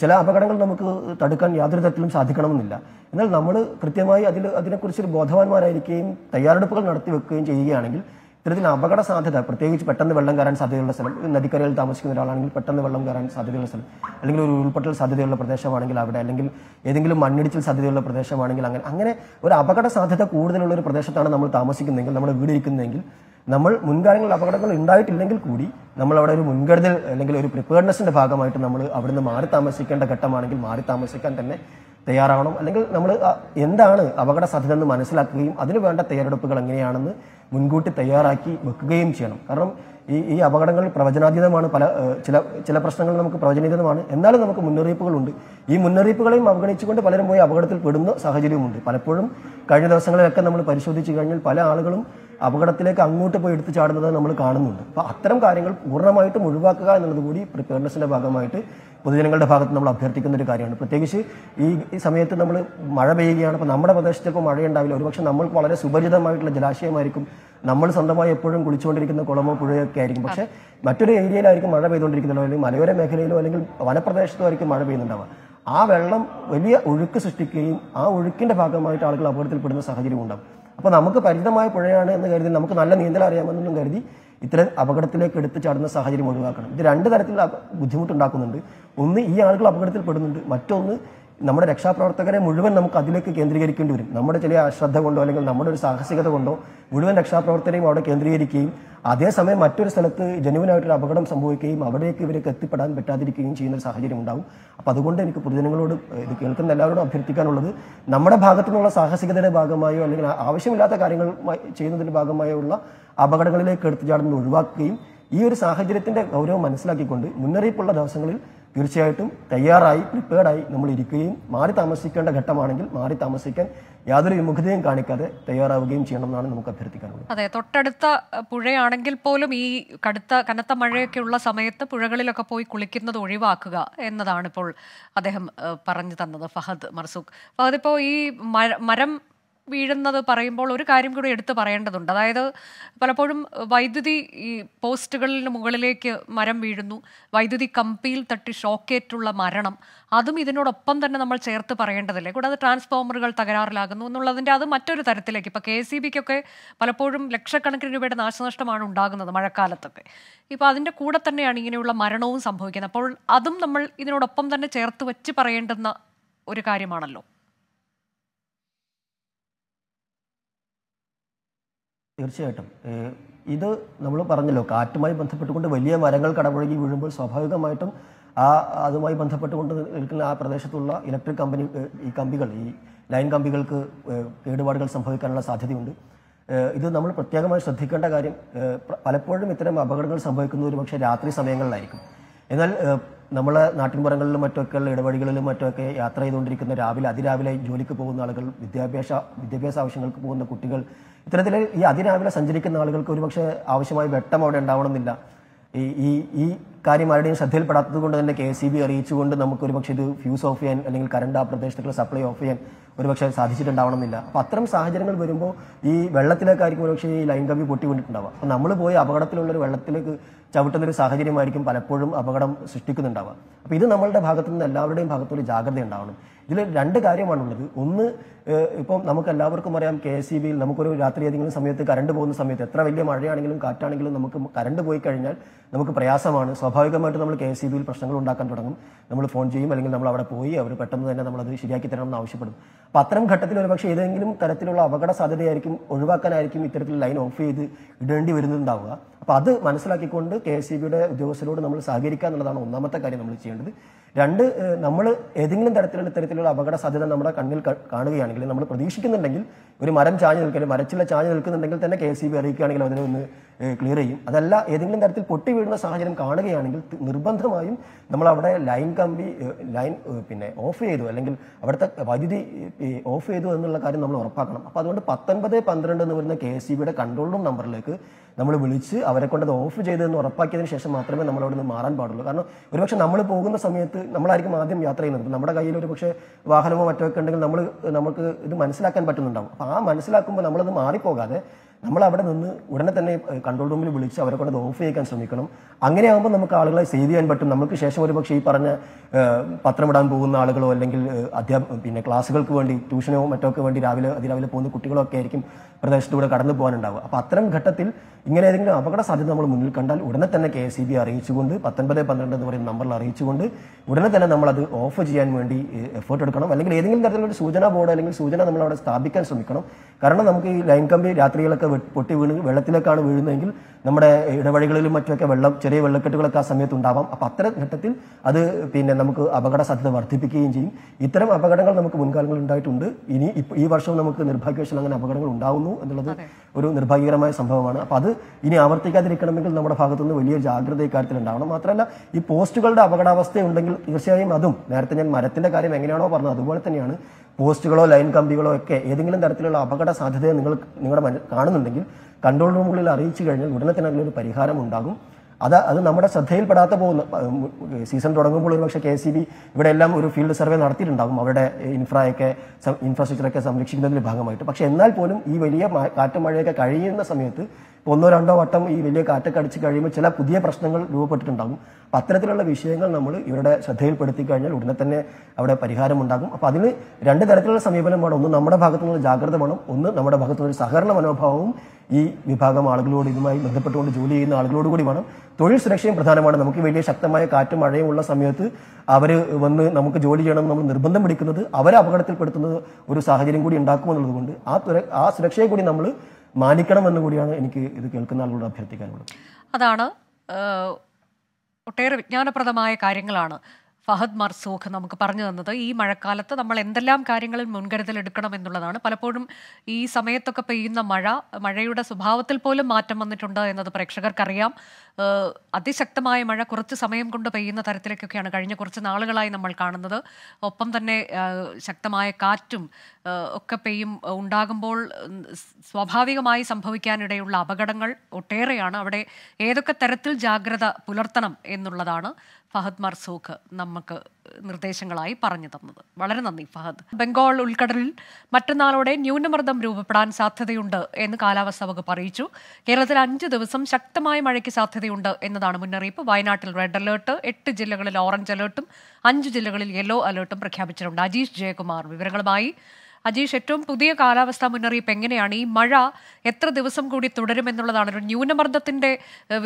Speaker 2: ചില അപകടങ്ങൾ നമുക്ക് തടുക്കാൻ യാതൊരു തരത്തിലും സാധിക്കണമെന്നില്ല എന്നാൽ നമ്മൾ കൃത്യമായി അതിൽ അതിനെക്കുറിച്ച് ബോധവാന്മാരായിരിക്കുകയും തയ്യാറെടുപ്പുകൾ നടത്തി വെക്കുകയും ചെയ്യുകയാണെങ്കിൽ ഇത്തരത്തിൽ അപകട സാധ്യത പ്രത്യേകിച്ച് പെട്ടെന്ന് വെള്ളം കയറാൻ സാധ്യതയുള്ള സ്ഥലം നദിക്കരയിൽ താമസിക്കുന്ന ഒരാളാണെങ്കിൽ പെട്ടെന്ന് വെള്ളം കയറാൻ സാധ്യതയുള്ള സ്ഥലം അല്ലെങ്കിൽ ഒരു ഉൾപ്പെട്ടൽ സാധ്യതയുള്ള പ്രദേശമാണെങ്കിൽ അവിടെ അല്ലെങ്കിൽ ഏതെങ്കിലും മണ്ണിടിച്ചിൽ സാധ്യതയുള്ള പ്രദേശമാണെങ്കിൽ അങ്ങനെ അങ്ങനെ ഒരു അപകട സാധ്യത കൂടുതലുള്ള ഒരു പ്രദേശത്താണ് നമ്മൾ താമസിക്കുന്നതെങ്കിൽ നമ്മുടെ വീടിരിക്കുന്നതെങ്കിൽ നമ്മൾ മുൻകാലങ്ങളിൽ അപകടങ്ങൾ ഉണ്ടായിട്ടില്ലെങ്കിൽ കൂടി നമ്മൾ അവിടെ ഒരു മുൻകരുതൽ അല്ലെങ്കിൽ ഒരു പ്രിപ്പയർനെസിന്റെ ഭാഗമായിട്ട് നമ്മൾ അവിടുന്ന് മാറി താമസിക്കേണ്ട ഘട്ടമാണെങ്കിൽ മാറി താമസിക്കാൻ തന്നെ തയ്യാറാവണം അല്ലെങ്കിൽ നമ്മൾ എന്താണ് അപകട സാധ്യത എന്ന് മനസ്സിലാക്കുകയും അതിന് വേണ്ട തയ്യാറെടുപ്പുകൾ എങ്ങനെയാണെന്ന് മുൻകൂട്ടി തയ്യാറാക്കി വെക്കുകയും ചെയ്യണം കാരണം ഈ ഈ അപകടങ്ങൾ പ്രവചനാതീതമാണ് പല ചില ചില പ്രശ്നങ്ങൾ നമുക്ക് പ്രവചനാതീതമാണ് എന്നാലും നമുക്ക് മുന്നറിയിപ്പുകളുണ്ട് ഈ മുന്നറിയിപ്പുകളെയും അവഗണിച്ചുകൊണ്ട് പലരും പോയി അപകടത്തിൽ പെടുന്ന സാഹചര്യമുണ്ട് പലപ്പോഴും കഴിഞ്ഞ ദിവസങ്ങളിലൊക്കെ നമ്മൾ പരിശോധിച്ചു കഴിഞ്ഞാൽ പല ആളുകളും അപകടത്തിലേക്ക് അങ്ങോട്ട് പോയി എടുത്തു ചാടുന്നത് നമ്മൾ കാണുന്നുണ്ട് അപ്പോൾ അത്തരം കാര്യങ്ങൾ പൂർണ്ണമായിട്ടും ഒഴിവാക്കുക എന്നുള്ളത് കൂടി പ്രിപ്പയർനെസ്സിൻ്റെ ഭാഗമായിട്ട് പൊതുജനങ്ങളുടെ ഭാഗത്ത് നമ്മൾ അഭ്യർത്ഥിക്കുന്ന ഒരു കാര്യമാണ് പ്രത്യേകിച്ച് ഈ സമയത്ത് നമ്മൾ മഴ പെയ്യുകയാണ് അപ്പോൾ നമ്മുടെ പ്രദേശത്തേക്ക് മഴയുണ്ടാവില്ല ഒരുപക്ഷെ നമ്മൾക്ക് വളരെ സുപരിചിതമായിട്ടുള്ള ജലാശയമായിരിക്കും നമ്മൾ സ്വന്തമായി എപ്പോഴും കുളിച്ചുകൊണ്ടിരിക്കുന്ന കുളമോ പുഴയൊക്കെ ആയിരിക്കും പക്ഷേ മറ്റൊരു ഏരിയയിലായിരിക്കും മഴ പെയ്തുകൊണ്ടിരിക്കുന്നുണ്ടോ അല്ലെങ്കിൽ മലയോര മേഖലയിലോ അല്ലെങ്കിൽ വനപ്രദേശത്തോ ആയിരിക്കും മഴ പെയ്യുന്നുണ്ടാവുക ആ വെള്ളം വലിയ ഒഴുക്ക് സൃഷ്ടിക്കുകയും ആ ഒഴുക്കിൻ്റെ ഭാഗമായിട്ട് ആളുകൾ അപകടത്തിൽപ്പെടുന്ന സാഹചര്യം ഉണ്ടാകും അപ്പോൾ നമുക്ക് പരിചിതമായ പുഴയാണ് എന്ന് കരുതി നമുക്ക് നല്ല നീന്തൽ അറിയാമെന്നൊന്നും കരുതി ഇത്തരം അപകടത്തിലേക്ക് എടുത്ത് ചാടുന്ന സാഹചര്യം ഒഴിവാക്കണം ഇത് രണ്ട് തരത്തിലുള്ള ബുദ്ധിമുട്ടുണ്ടാക്കുന്നുണ്ട് ഒന്ന് ഈ ആളുകൾ അപകടത്തിൽ പെടുന്നുണ്ട് മറ്റൊന്ന് നമ്മുടെ രക്ഷാപ്രവർത്തകരെ മുഴുവൻ നമുക്ക് അതിലേക്ക് കേന്ദ്രീകരിക്കേണ്ടി വരും നമ്മുടെ ചില അശ്രദ്ധ കൊണ്ടോ അല്ലെങ്കിൽ നമ്മുടെ ഒരു സാഹസികത കൊണ്ടോ മുഴുവൻ രക്ഷാപ്രവർത്തകരെയും അവിടെ കേന്ദ്രീകരിക്കുകയും അതേസമയം മറ്റൊരു സ്ഥലത്ത് ജനുവിനായിട്ടൊരു അപകടം സംഭവിക്കുകയും അവിടേക്ക് ഇവർക്ക് എത്തിപ്പെടാൻ പറ്റാതിരിക്കുകയും ചെയ്യുന്ന ഒരു സാഹചര്യം ഉണ്ടാവും അപ്പം അതുകൊണ്ട് എനിക്ക് പൊതുജനങ്ങളോട് ഇത് കേൾക്കുന്ന എല്ലാവരോടും അഭ്യർത്ഥിക്കാനുള്ളത് നമ്മുടെ ഭാഗത്തുനിന്നുള്ള സാഹസികതയുടെ ഭാഗമായോ അല്ലെങ്കിൽ ആവശ്യമില്ലാത്ത കാര്യങ്ങൾ ചെയ്യുന്നതിൻ്റെ ഉള്ള അപകടങ്ങളിലേക്ക് എടുത്തു ചാടുന്നത് ഒഴിവാക്കുകയും ഈ ഒരു സാഹചര്യത്തിന്റെ ഗൗരവം മനസ്സിലാക്കിക്കൊണ്ട് മുന്നറിയിപ്പുള്ള ദിവസങ്ങളിൽ തീർച്ചയായിട്ടും തയ്യാറായി പ്രിപ്പയർഡായി നമ്മൾ ഇരിക്കുകയും മാറി താമസിക്കേണ്ട ഘട്ടമാണെങ്കിൽ മാറി താമസിക്കാൻ യാതൊരു വിമുഖതയും കാണിക്കാതെ തയ്യാറാവുകയും ചെയ്യണമെന്നാണ് നമുക്ക് അഭ്യർത്ഥിക്കാനുള്ളത്
Speaker 1: അതെ തൊട്ടടുത്ത പുഴയാണെങ്കിൽ പോലും ഈ കടുത്ത കനത്ത മഴയൊക്കെ ഉള്ള സമയത്ത് പുഴകളിലൊക്കെ പോയി കുളിക്കുന്നത് ഒഴിവാക്കുക എന്നതാണ് ഇപ്പോൾ അദ്ദേഹം പറഞ്ഞു തന്നത് ഫഹദ് മർസൂഖ് ഫഹദ് ഇപ്പോൾ ഈ മരം വീഴുന്നത് പറയുമ്പോൾ ഒരു കാര്യം കൂടി എടുത്തു പറയേണ്ടതുണ്ട് അതായത് പലപ്പോഴും വൈദ്യുതി ഈ പോസ്റ്റുകളിന് മുകളിലേക്ക് മരം വീഴുന്നു വൈദ്യുതി കമ്പിയിൽ തട്ടി ഷോക്കേറ്റുള്ള മരണം അതും ഇതിനോടൊപ്പം തന്നെ നമ്മൾ ചേർത്ത് പറയേണ്ടതില്ലേ കൂടാതെ ട്രാൻസ്ഫോമറുകൾ തകരാറിലാകുന്നു എന്നുള്ളതിൻ്റെ അത് മറ്റൊരു തരത്തിലേക്ക് ഇപ്പോൾ കെ സി ബിക്കൊക്കെ പലപ്പോഴും ലക്ഷക്കണക്കിന് രൂപയുടെ നാശനഷ്ടമാണ് ഉണ്ടാകുന്നത് മഴക്കാലത്തൊക്കെ ഇപ്പോൾ അതിൻ്റെ കൂടെ തന്നെയാണ് ഇങ്ങനെയുള്ള മരണവും സംഭവിക്കുന്നത് അപ്പോൾ അതും നമ്മൾ ഇതിനോടൊപ്പം തന്നെ ചേർത്ത് വെച്ച് പറയേണ്ടുന്ന ഒരു കാര്യമാണല്ലോ
Speaker 2: തീർച്ചയായിട്ടും ഇത് നമ്മൾ പറഞ്ഞല്ലോ കാറ്റുമായി ബന്ധപ്പെട്ടുകൊണ്ട് വലിയ മരങ്ങൾ കടപുഴകി വീഴുമ്പോൾ സ്വാഭാവികമായിട്ടും ആ അതുമായി ബന്ധപ്പെട്ടുകൊണ്ട് നിൽക്കുന്ന ആ പ്രദേശത്തുള്ള ഇലക്ട്രിക് കമ്പനി ഈ കമ്പികൾ ഈ ലൈൻ കമ്പികൾക്ക് കേടുപാടുകൾ സംഭവിക്കാനുള്ള സാധ്യതയുണ്ട് ഇത് നമ്മൾ പ്രത്യേകമായി ശ്രദ്ധിക്കേണ്ട കാര്യം പലപ്പോഴും ഇത്തരം അപകടങ്ങൾ സംഭവിക്കുന്നത് ഒരു പക്ഷേ രാത്രി സമയങ്ങളിലായിരിക്കും എന്നാൽ നമ്മൾ നാട്ടിൻപുറങ്ങളിലും മറ്റൊക്കെ ഇടവഴികളിലും മറ്റൊക്കെ യാത്ര ചെയ്തുകൊണ്ടിരിക്കുന്ന രാവിലെ അതിരാവിലെ ജോലിക്ക് പോകുന്ന ആളുകൾ വിദ്യാഭ്യാസ വിദ്യാഭ്യാസ ആവശ്യങ്ങൾക്ക് പോകുന്ന കുട്ടികൾ ഇത്തരത്തിൽ ഈ അതിരാവിലെ സഞ്ചരിക്കുന്ന ആളുകൾക്ക് ഒരുപക്ഷെ ആവശ്യമായ വെട്ടം അവിടെ ഉണ്ടാവണമെന്നില്ല ഈ ഈ ഈ കാര്യം ആരുടെയും ശ്രദ്ധയിൽപ്പെടാത്തത് കൊണ്ട് തന്നെ കെ സി ബി അറിയിച്ചുകൊണ്ട് നമുക്ക് ഒരുപക്ഷെ ഇത് ഫ്യൂസ് ഓഫ് ചെയ്യാൻ അല്ലെങ്കിൽ കറണ്ട് ആ പ്രദേശത്തേക്കുള്ള സപ്ലൈ ഓഫ് ചെയ്യാൻ ഒരുപക്ഷെ സാധിച്ചിട്ടുണ്ടാവണമെന്നില്ല അപ്പോൾ അത്തരം സാഹചര്യങ്ങൾ വരുമ്പോൾ ഈ വെള്ളത്തിലേക്കായിരിക്കും ഒരുപക്ഷെ ഈ ലൈൻ കമ്പി പൊട്ടി കൊണ്ടിട്ടുണ്ടാവുക അപ്പോൾ നമ്മൾ പോയി അപകടത്തിലുള്ളൊരു വെള്ളത്തിലേക്ക് ഒരു സാഹചര്യമായിരിക്കും പലപ്പോഴും അപകടം സൃഷ്ടിക്കുന്നുണ്ടാവുക അപ്പോൾ ഇത് നമ്മളുടെ ഭാഗത്തു നിന്ന് എല്ലാവരുടെയും ഒരു ജാഗ്രത ഉണ്ടാവണം ഇതിൽ രണ്ട് കാര്യമാണുള്ളത് ഒന്ന് ഇപ്പം നമുക്ക് എല്ലാവർക്കും അറിയാം കെ എസ് ബിയിൽ നമുക്കൊരു രാത്രി ഏതെങ്കിലും സമയത്ത് കറണ്ട് പോകുന്ന സമയത്ത് എത്ര വലിയ മഴയാണെങ്കിലും കാറ്റാണെങ്കിലും നമുക്ക് കറണ്ട് പോയി കഴിഞ്ഞാൽ നമുക്ക് പ്രയാസമാണ് സ്വാഭാവികമായിട്ട് നമ്മൾ കെ എസ് ബിയിൽ പ്രശ്നങ്ങൾ ഉണ്ടാക്കാൻ തുടങ്ങും നമ്മൾ ഫോൺ ചെയ്യും അല്ലെങ്കിൽ നമ്മൾ അവിടെ പോയി അവർ പെട്ടെന്ന് തന്നെ നമ്മളത് ശരിയാക്കി തരണം എന്ന് ആവശ്യപ്പെടും അപ്പം അത്തരം ഘട്ടത്തിൽ ഒരു പക്ഷേ ഏതെങ്കിലും തരത്തിലുള്ള അപകട സാധ്യതയായിരിക്കും ഒഴിവാക്കാനായിരിക്കും ഇത്തരത്തിൽ ലൈൻ ഓഫ് ചെയ്ത് ഇടേണ്ടി വരുന്നുണ്ടാവുക അപ്പോൾ അത് മനസ്സിലാക്കിക്കൊണ്ട് കെ എസ് സി ബിയുടെ ഉദ്യോഗസ്ഥരോട് നമ്മൾ സഹകരിക്കുക എന്നുള്ളതാണ് ഒന്നാമത്തെ കാര്യം നമ്മൾ ചെയ്യേണ്ടത് രണ്ട് നമ്മൾ ഏതെങ്കിലും തരത്തിലുള്ള തരത്തിലുള്ള അപകട സാധ്യത നമ്മുടെ കണ്ണിൽ കാണുകയാണെങ്കിൽ നമ്മൾ പ്രതീക്ഷിക്കുന്നുണ്ടെങ്കിൽ ഒരു മരം ചാഞ്ഞ് നിൽക്കുകയാണെങ്കിൽ മരച്ചില്ല ചാഞ്ഞ് നിൽക്കുന്നുണ്ടെങ്കിൽ തന്നെ കെ എസ് സി ബി അറിയിക്കുകയാണെങ്കിൽ അതിനെ ഒന്ന് ക്ലിയർ ചെയ്യും അതല്ല ഏതെങ്കിലും തരത്തിൽ പൊട്ടി വീഴുന്ന സാഹചര്യം കാണുകയാണെങ്കിൽ നിർബന്ധമായും നമ്മൾ അവിടെ ലൈൻ കമ്പി ലൈൻ പിന്നെ ഓഫ് ചെയ്തു അല്ലെങ്കിൽ അവിടുത്തെ വൈദ്യുതി ഓഫ് ചെയ്തു എന്നുള്ള കാര്യം നമ്മൾ ഉറപ്പാക്കണം അപ്പോൾ അതുകൊണ്ട് പത്തൊൻപത് പന്ത്രണ്ട് എന്ന് വരുന്ന കെ എസ് സി ബിയുടെ കൺട്രോൾ റൂം നമ്പറിലേക്ക് നമ്മൾ വിളിച്ച് അവരെ കൊണ്ട് അത് ഓഫ് ചെയ്തതെന്ന് ഉറപ്പാക്കിയതിന് ശേഷം മാത്രമേ നമ്മൾ അവിടെ നിന്ന് മാറാൻ പാടുള്ളൂ കാരണം ഒരുപക്ഷെ നമ്മൾ പോകുന്ന സമയത്ത് നമ്മളായിരിക്കും ആദ്യം യാത്ര ചെയ്യുന്നത് നമ്മുടെ കയ്യിൽ ഒരു പക്ഷേ വാഹനമോ മറ്റോ ഒക്കെ ഉണ്ടെങ്കിൽ നമ്മൾ നമുക്ക് ഇത് മനസ്സിലാക്കാൻ പറ്റുന്നുണ്ടാവും അപ്പോൾ ആ മനസ്സിലാക്കുമ്പോൾ നമ്മളത് മാറിപ്പോകാതെ നമ്മൾ അവിടെ നിന്ന് ഉടനെ തന്നെ കൺട്രോൾ റൂമിൽ വിളിച്ച് അവരെ കൊണ്ട് ഓഫ് ചെയ്യിക്കാൻ ശ്രമിക്കണം അങ്ങനെ ആകുമ്പോൾ നമുക്ക് ആളുകളെ സേവ് ചെയ്യാൻ പറ്റും നമുക്ക് ശേഷം ഒരുപക്ഷെ ഈ പറഞ്ഞ പത്രമിടാൻ പോകുന്ന ആളുകളോ അല്ലെങ്കിൽ അധ്യാപ പിന്നെ ക്ലാസ്സുകൾക്ക് വേണ്ടി ട്യൂഷനോ മറ്റോ വേണ്ടി രാവിലെ അതിരാവിലെ പോകുന്ന കുട്ടികളൊക്കെ ആയിരിക്കും പ്രദേശത്തൂടെ കടന്നു പോകാനുണ്ടാവുക അപ്പൊ അത്തരം ഘട്ടത്തിൽ ഇങ്ങനെ ഏതെങ്കിലും അപകട സാധ്യത നമ്മൾ മുന്നിൽ കണ്ടാൽ ഉടനെ തന്നെ കെ എസ് ബി അറിയിച്ചുകൊണ്ട് പത്തൊൻപത് പന്ത്രണ്ട് എന്ന് പറയുന്ന നമ്പറിൽ അറിയിച്ചുകൊണ്ട് ഉടനെ തന്നെ നമ്മൾ അത് ഓഫ് ചെയ്യാൻ വേണ്ടി എഫേർട്ട് എടുക്കണം അല്ലെങ്കിൽ ഏതെങ്കിലും ഒരു സൂചന ബോർഡ് അല്ലെങ്കിൽ സൂചന നമ്മൾ അവിടെ സ്ഥാപിക്കാൻ ശ്രമിക്കണം കാരണം നമുക്ക് ഈ ലൈൻ കമ്പി രാത്രികളൊക്കെ പൊട്ടി വീണ് വെള്ളത്തിലേക്കാണ് വീഴുന്നതെങ്കിൽ നമ്മുടെ ഇടവഴികളിലും മറ്റുമൊക്കെ വെള്ളം ചെറിയ വെള്ളക്കെട്ടുകളൊക്കെ ആ സമയത്ത് ഉണ്ടാവാം അപ്പം അത്തരം ഘട്ടത്തിൽ അത് പിന്നെ നമുക്ക് അപകട സാധ്യത വർദ്ധിപ്പിക്കുകയും ചെയ്യും ഇത്തരം അപകടങ്ങൾ നമുക്ക് മുൻകാലങ്ങളിൽ ഉണ്ടായിട്ടുണ്ട് ഇനി ഈ വർഷം നമുക്ക് നിർഭാഗ്യവശാൽ അങ്ങനെ അപകടങ്ങൾ ഉണ്ടാവുന്നു വന്നു എന്നുള്ളത് ഒരു നിർഭാഗ്യകരമായ സംഭവമാണ് അപ്പോൾ അത് ഇനി ആവർത്തിക്കാതിരിക്കണമെങ്കിൽ നമ്മുടെ ഭാഗത്തുനിന്ന് വലിയ ജാഗ്രത ഇക്കാര്യത്തിൽ ഉണ്ടാവണം മാത്രമല്ല ഈ പോസ്റ്റുകളുടെ അപകടാവസ്ഥ ഉണ്ടെങ്കിൽ തീർച്ചയായും അതും നേരത്തെ ഞാൻ മരത്തിന്റെ കാര്യം എങ്ങനെയാണോ പറഞ്ഞത് അതുപോലെ തന്നെയാണ് പോസ്റ്റുകളോ ലൈൻ കമ്പികളോ ഒക്കെ ഏതെങ്കിലും തരത്തിലുള്ള അപകട സാധ്യത നിങ്ങൾ നിങ്ങളുടെ കാണുന്നുണ്ടെങ്കിൽ കൺട്രോൾ റൂമുകളിൽ അറിയിച്ചു കഴിഞ്ഞാൽ ഉടനെ തന്നെ അതിനൊരു പരിഹാരം ഉണ്ടാകും അത് അത് നമ്മുടെ ശ്രദ്ധയിൽപ്പെടാത്ത പോകുന്ന സീസൺ തുടങ്ങുമ്പോൾ പക്ഷേ കെ സി ബി ഇവിടെ എല്ലാം ഒരു ഫീൽഡ് സർവേ നടത്തിയിട്ടുണ്ടാകും അവരുടെ ഇൻഫ്രായൊക്കെ ഇൻഫ്രാസ്ട്രക്ചറൊക്കെ സംരക്ഷിക്കുന്നതിൻ്റെ ഭാഗമായിട്ട് പക്ഷേ എന്നാൽ പോലും ഈ വലിയ കാറ്റും മഴയൊക്കെ കഴിയുന്ന സമയത്ത് ഒന്നോ രണ്ടോ വട്ടം ഈ വലിയ കാറ്റൊക്കെ അടിച്ച് കഴിയുമ്പോൾ ചില പുതിയ പ്രശ്നങ്ങൾ രൂപപ്പെട്ടിട്ടുണ്ടാകും അപ്പം അത്തരത്തിലുള്ള വിഷയങ്ങൾ നമ്മൾ ഇവരുടെ ശ്രദ്ധയിൽപ്പെടുത്തി കഴിഞ്ഞാൽ ഉടനെ തന്നെ അവിടെ പരിഹാരം ഉണ്ടാകും അപ്പം അതിന് രണ്ട് തരത്തിലുള്ള സമീപനം വേണം ഒന്ന് നമ്മുടെ ഭാഗത്തുനിന്നുള്ള ജാഗ്രത വേണം ഒന്ന് നമ്മുടെ ഭാഗത്തുനിന്നൊരു സഹകരണ മനോഭാവവും ഈ വിഭാഗം ആളുകളോട് ഇതുമായി ബന്ധപ്പെട്ടുകൊണ്ട് ജോലി ചെയ്യുന്ന ആളുകളോട് കൂടി വേണം തൊഴിൽ സുരക്ഷയും പ്രധാനമാണ് നമുക്ക് വലിയ ശക്തമായ കാറ്റും മഴയും ഉള്ള സമയത്ത് അവർ വന്ന് നമുക്ക് ജോലി ചെയ്യണം നമ്മൾ നിർബന്ധം പിടിക്കുന്നത് അവരെ അപകടത്തിൽപ്പെടുത്തുന്നത് ഒരു സാഹചര്യം കൂടി ഉണ്ടാക്കുമെന്നുള്ളത് കൊണ്ട് ആ ആ സുരക്ഷയെ കൂടി നമ്മൾ മാനിക്കണം കൂടിയാണ് എനിക്ക് ഇത് കേൾക്കുന്ന ആളുകളോട് അഭ്യർത്ഥിക്കാനുള്ളത്
Speaker 1: അതാണ് ഒട്ടേറെ വിജ്ഞാനപ്രദമായ കാര്യങ്ങളാണ് ഫഹദ് മർസൂഖ് നമുക്ക് പറഞ്ഞു തന്നത് ഈ മഴക്കാലത്ത് നമ്മൾ എന്തെല്ലാം കാര്യങ്ങളിൽ മുൻകരുതൽ എടുക്കണം എന്നുള്ളതാണ് പലപ്പോഴും ഈ സമയത്തൊക്കെ പെയ്യുന്ന മഴ മഴയുടെ സ്വഭാവത്തിൽ പോലും മാറ്റം വന്നിട്ടുണ്ട് എന്നത് പ്രേക്ഷകർക്കറിയാം അതിശക്തമായ മഴ കുറച്ച് സമയം കൊണ്ട് പെയ്യുന്ന തരത്തിലേക്കൊക്കെയാണ് കഴിഞ്ഞ കുറച്ച് നാളുകളായി നമ്മൾ കാണുന്നത് ഒപ്പം തന്നെ ശക്തമായ കാറ്റും ഒക്കെ പെയ്യും ഉണ്ടാകുമ്പോൾ സ്വാഭാവികമായി സംഭവിക്കാനിടയുള്ള അപകടങ്ങൾ ഒട്ടേറെയാണ് അവിടെ ഏതൊക്കെ തരത്തിൽ ജാഗ്രത പുലർത്തണം എന്നുള്ളതാണ് ഫഹദ് മർസൂഖ് നമുക്ക് നിർദ്ദേശങ്ങളായി പറഞ്ഞു തന്നത് വളരെ നന്ദി ഫഹദ് ബംഗാൾ ഉൾക്കടലിൽ മറ്റന്നാളോടെ ന്യൂനമർദ്ദം രൂപപ്പെടാൻ സാധ്യതയുണ്ട് എന്ന് കാലാവസ്ഥാ വകുപ്പ് അറിയിച്ചു കേരളത്തിൽ അഞ്ച് ദിവസം ശക്തമായ മഴയ്ക്ക് സാധ്യതയുണ്ട് എന്നതാണ് മുന്നറിയിപ്പ് വയനാട്ടിൽ റെഡ് അലേർട്ട് എട്ട് ജില്ലകളിൽ ഓറഞ്ച് അലേർട്ടും അഞ്ച് ജില്ലകളിൽ യെല്ലോ അലേർട്ടും പ്രഖ്യാപിച്ചിട്ടുണ്ട് അജീഷ് ജയകുമാർ വിവരങ്ങളുമായി അജീഷ് ഏറ്റവും പുതിയ കാലാവസ്ഥാ മുന്നറിയിപ്പ് എങ്ങനെയാണ് ഈ മഴ എത്ര ദിവസം കൂടി തുടരുമെന്നുള്ളതാണ് ഒരു ന്യൂനമർദ്ദത്തിന്റെ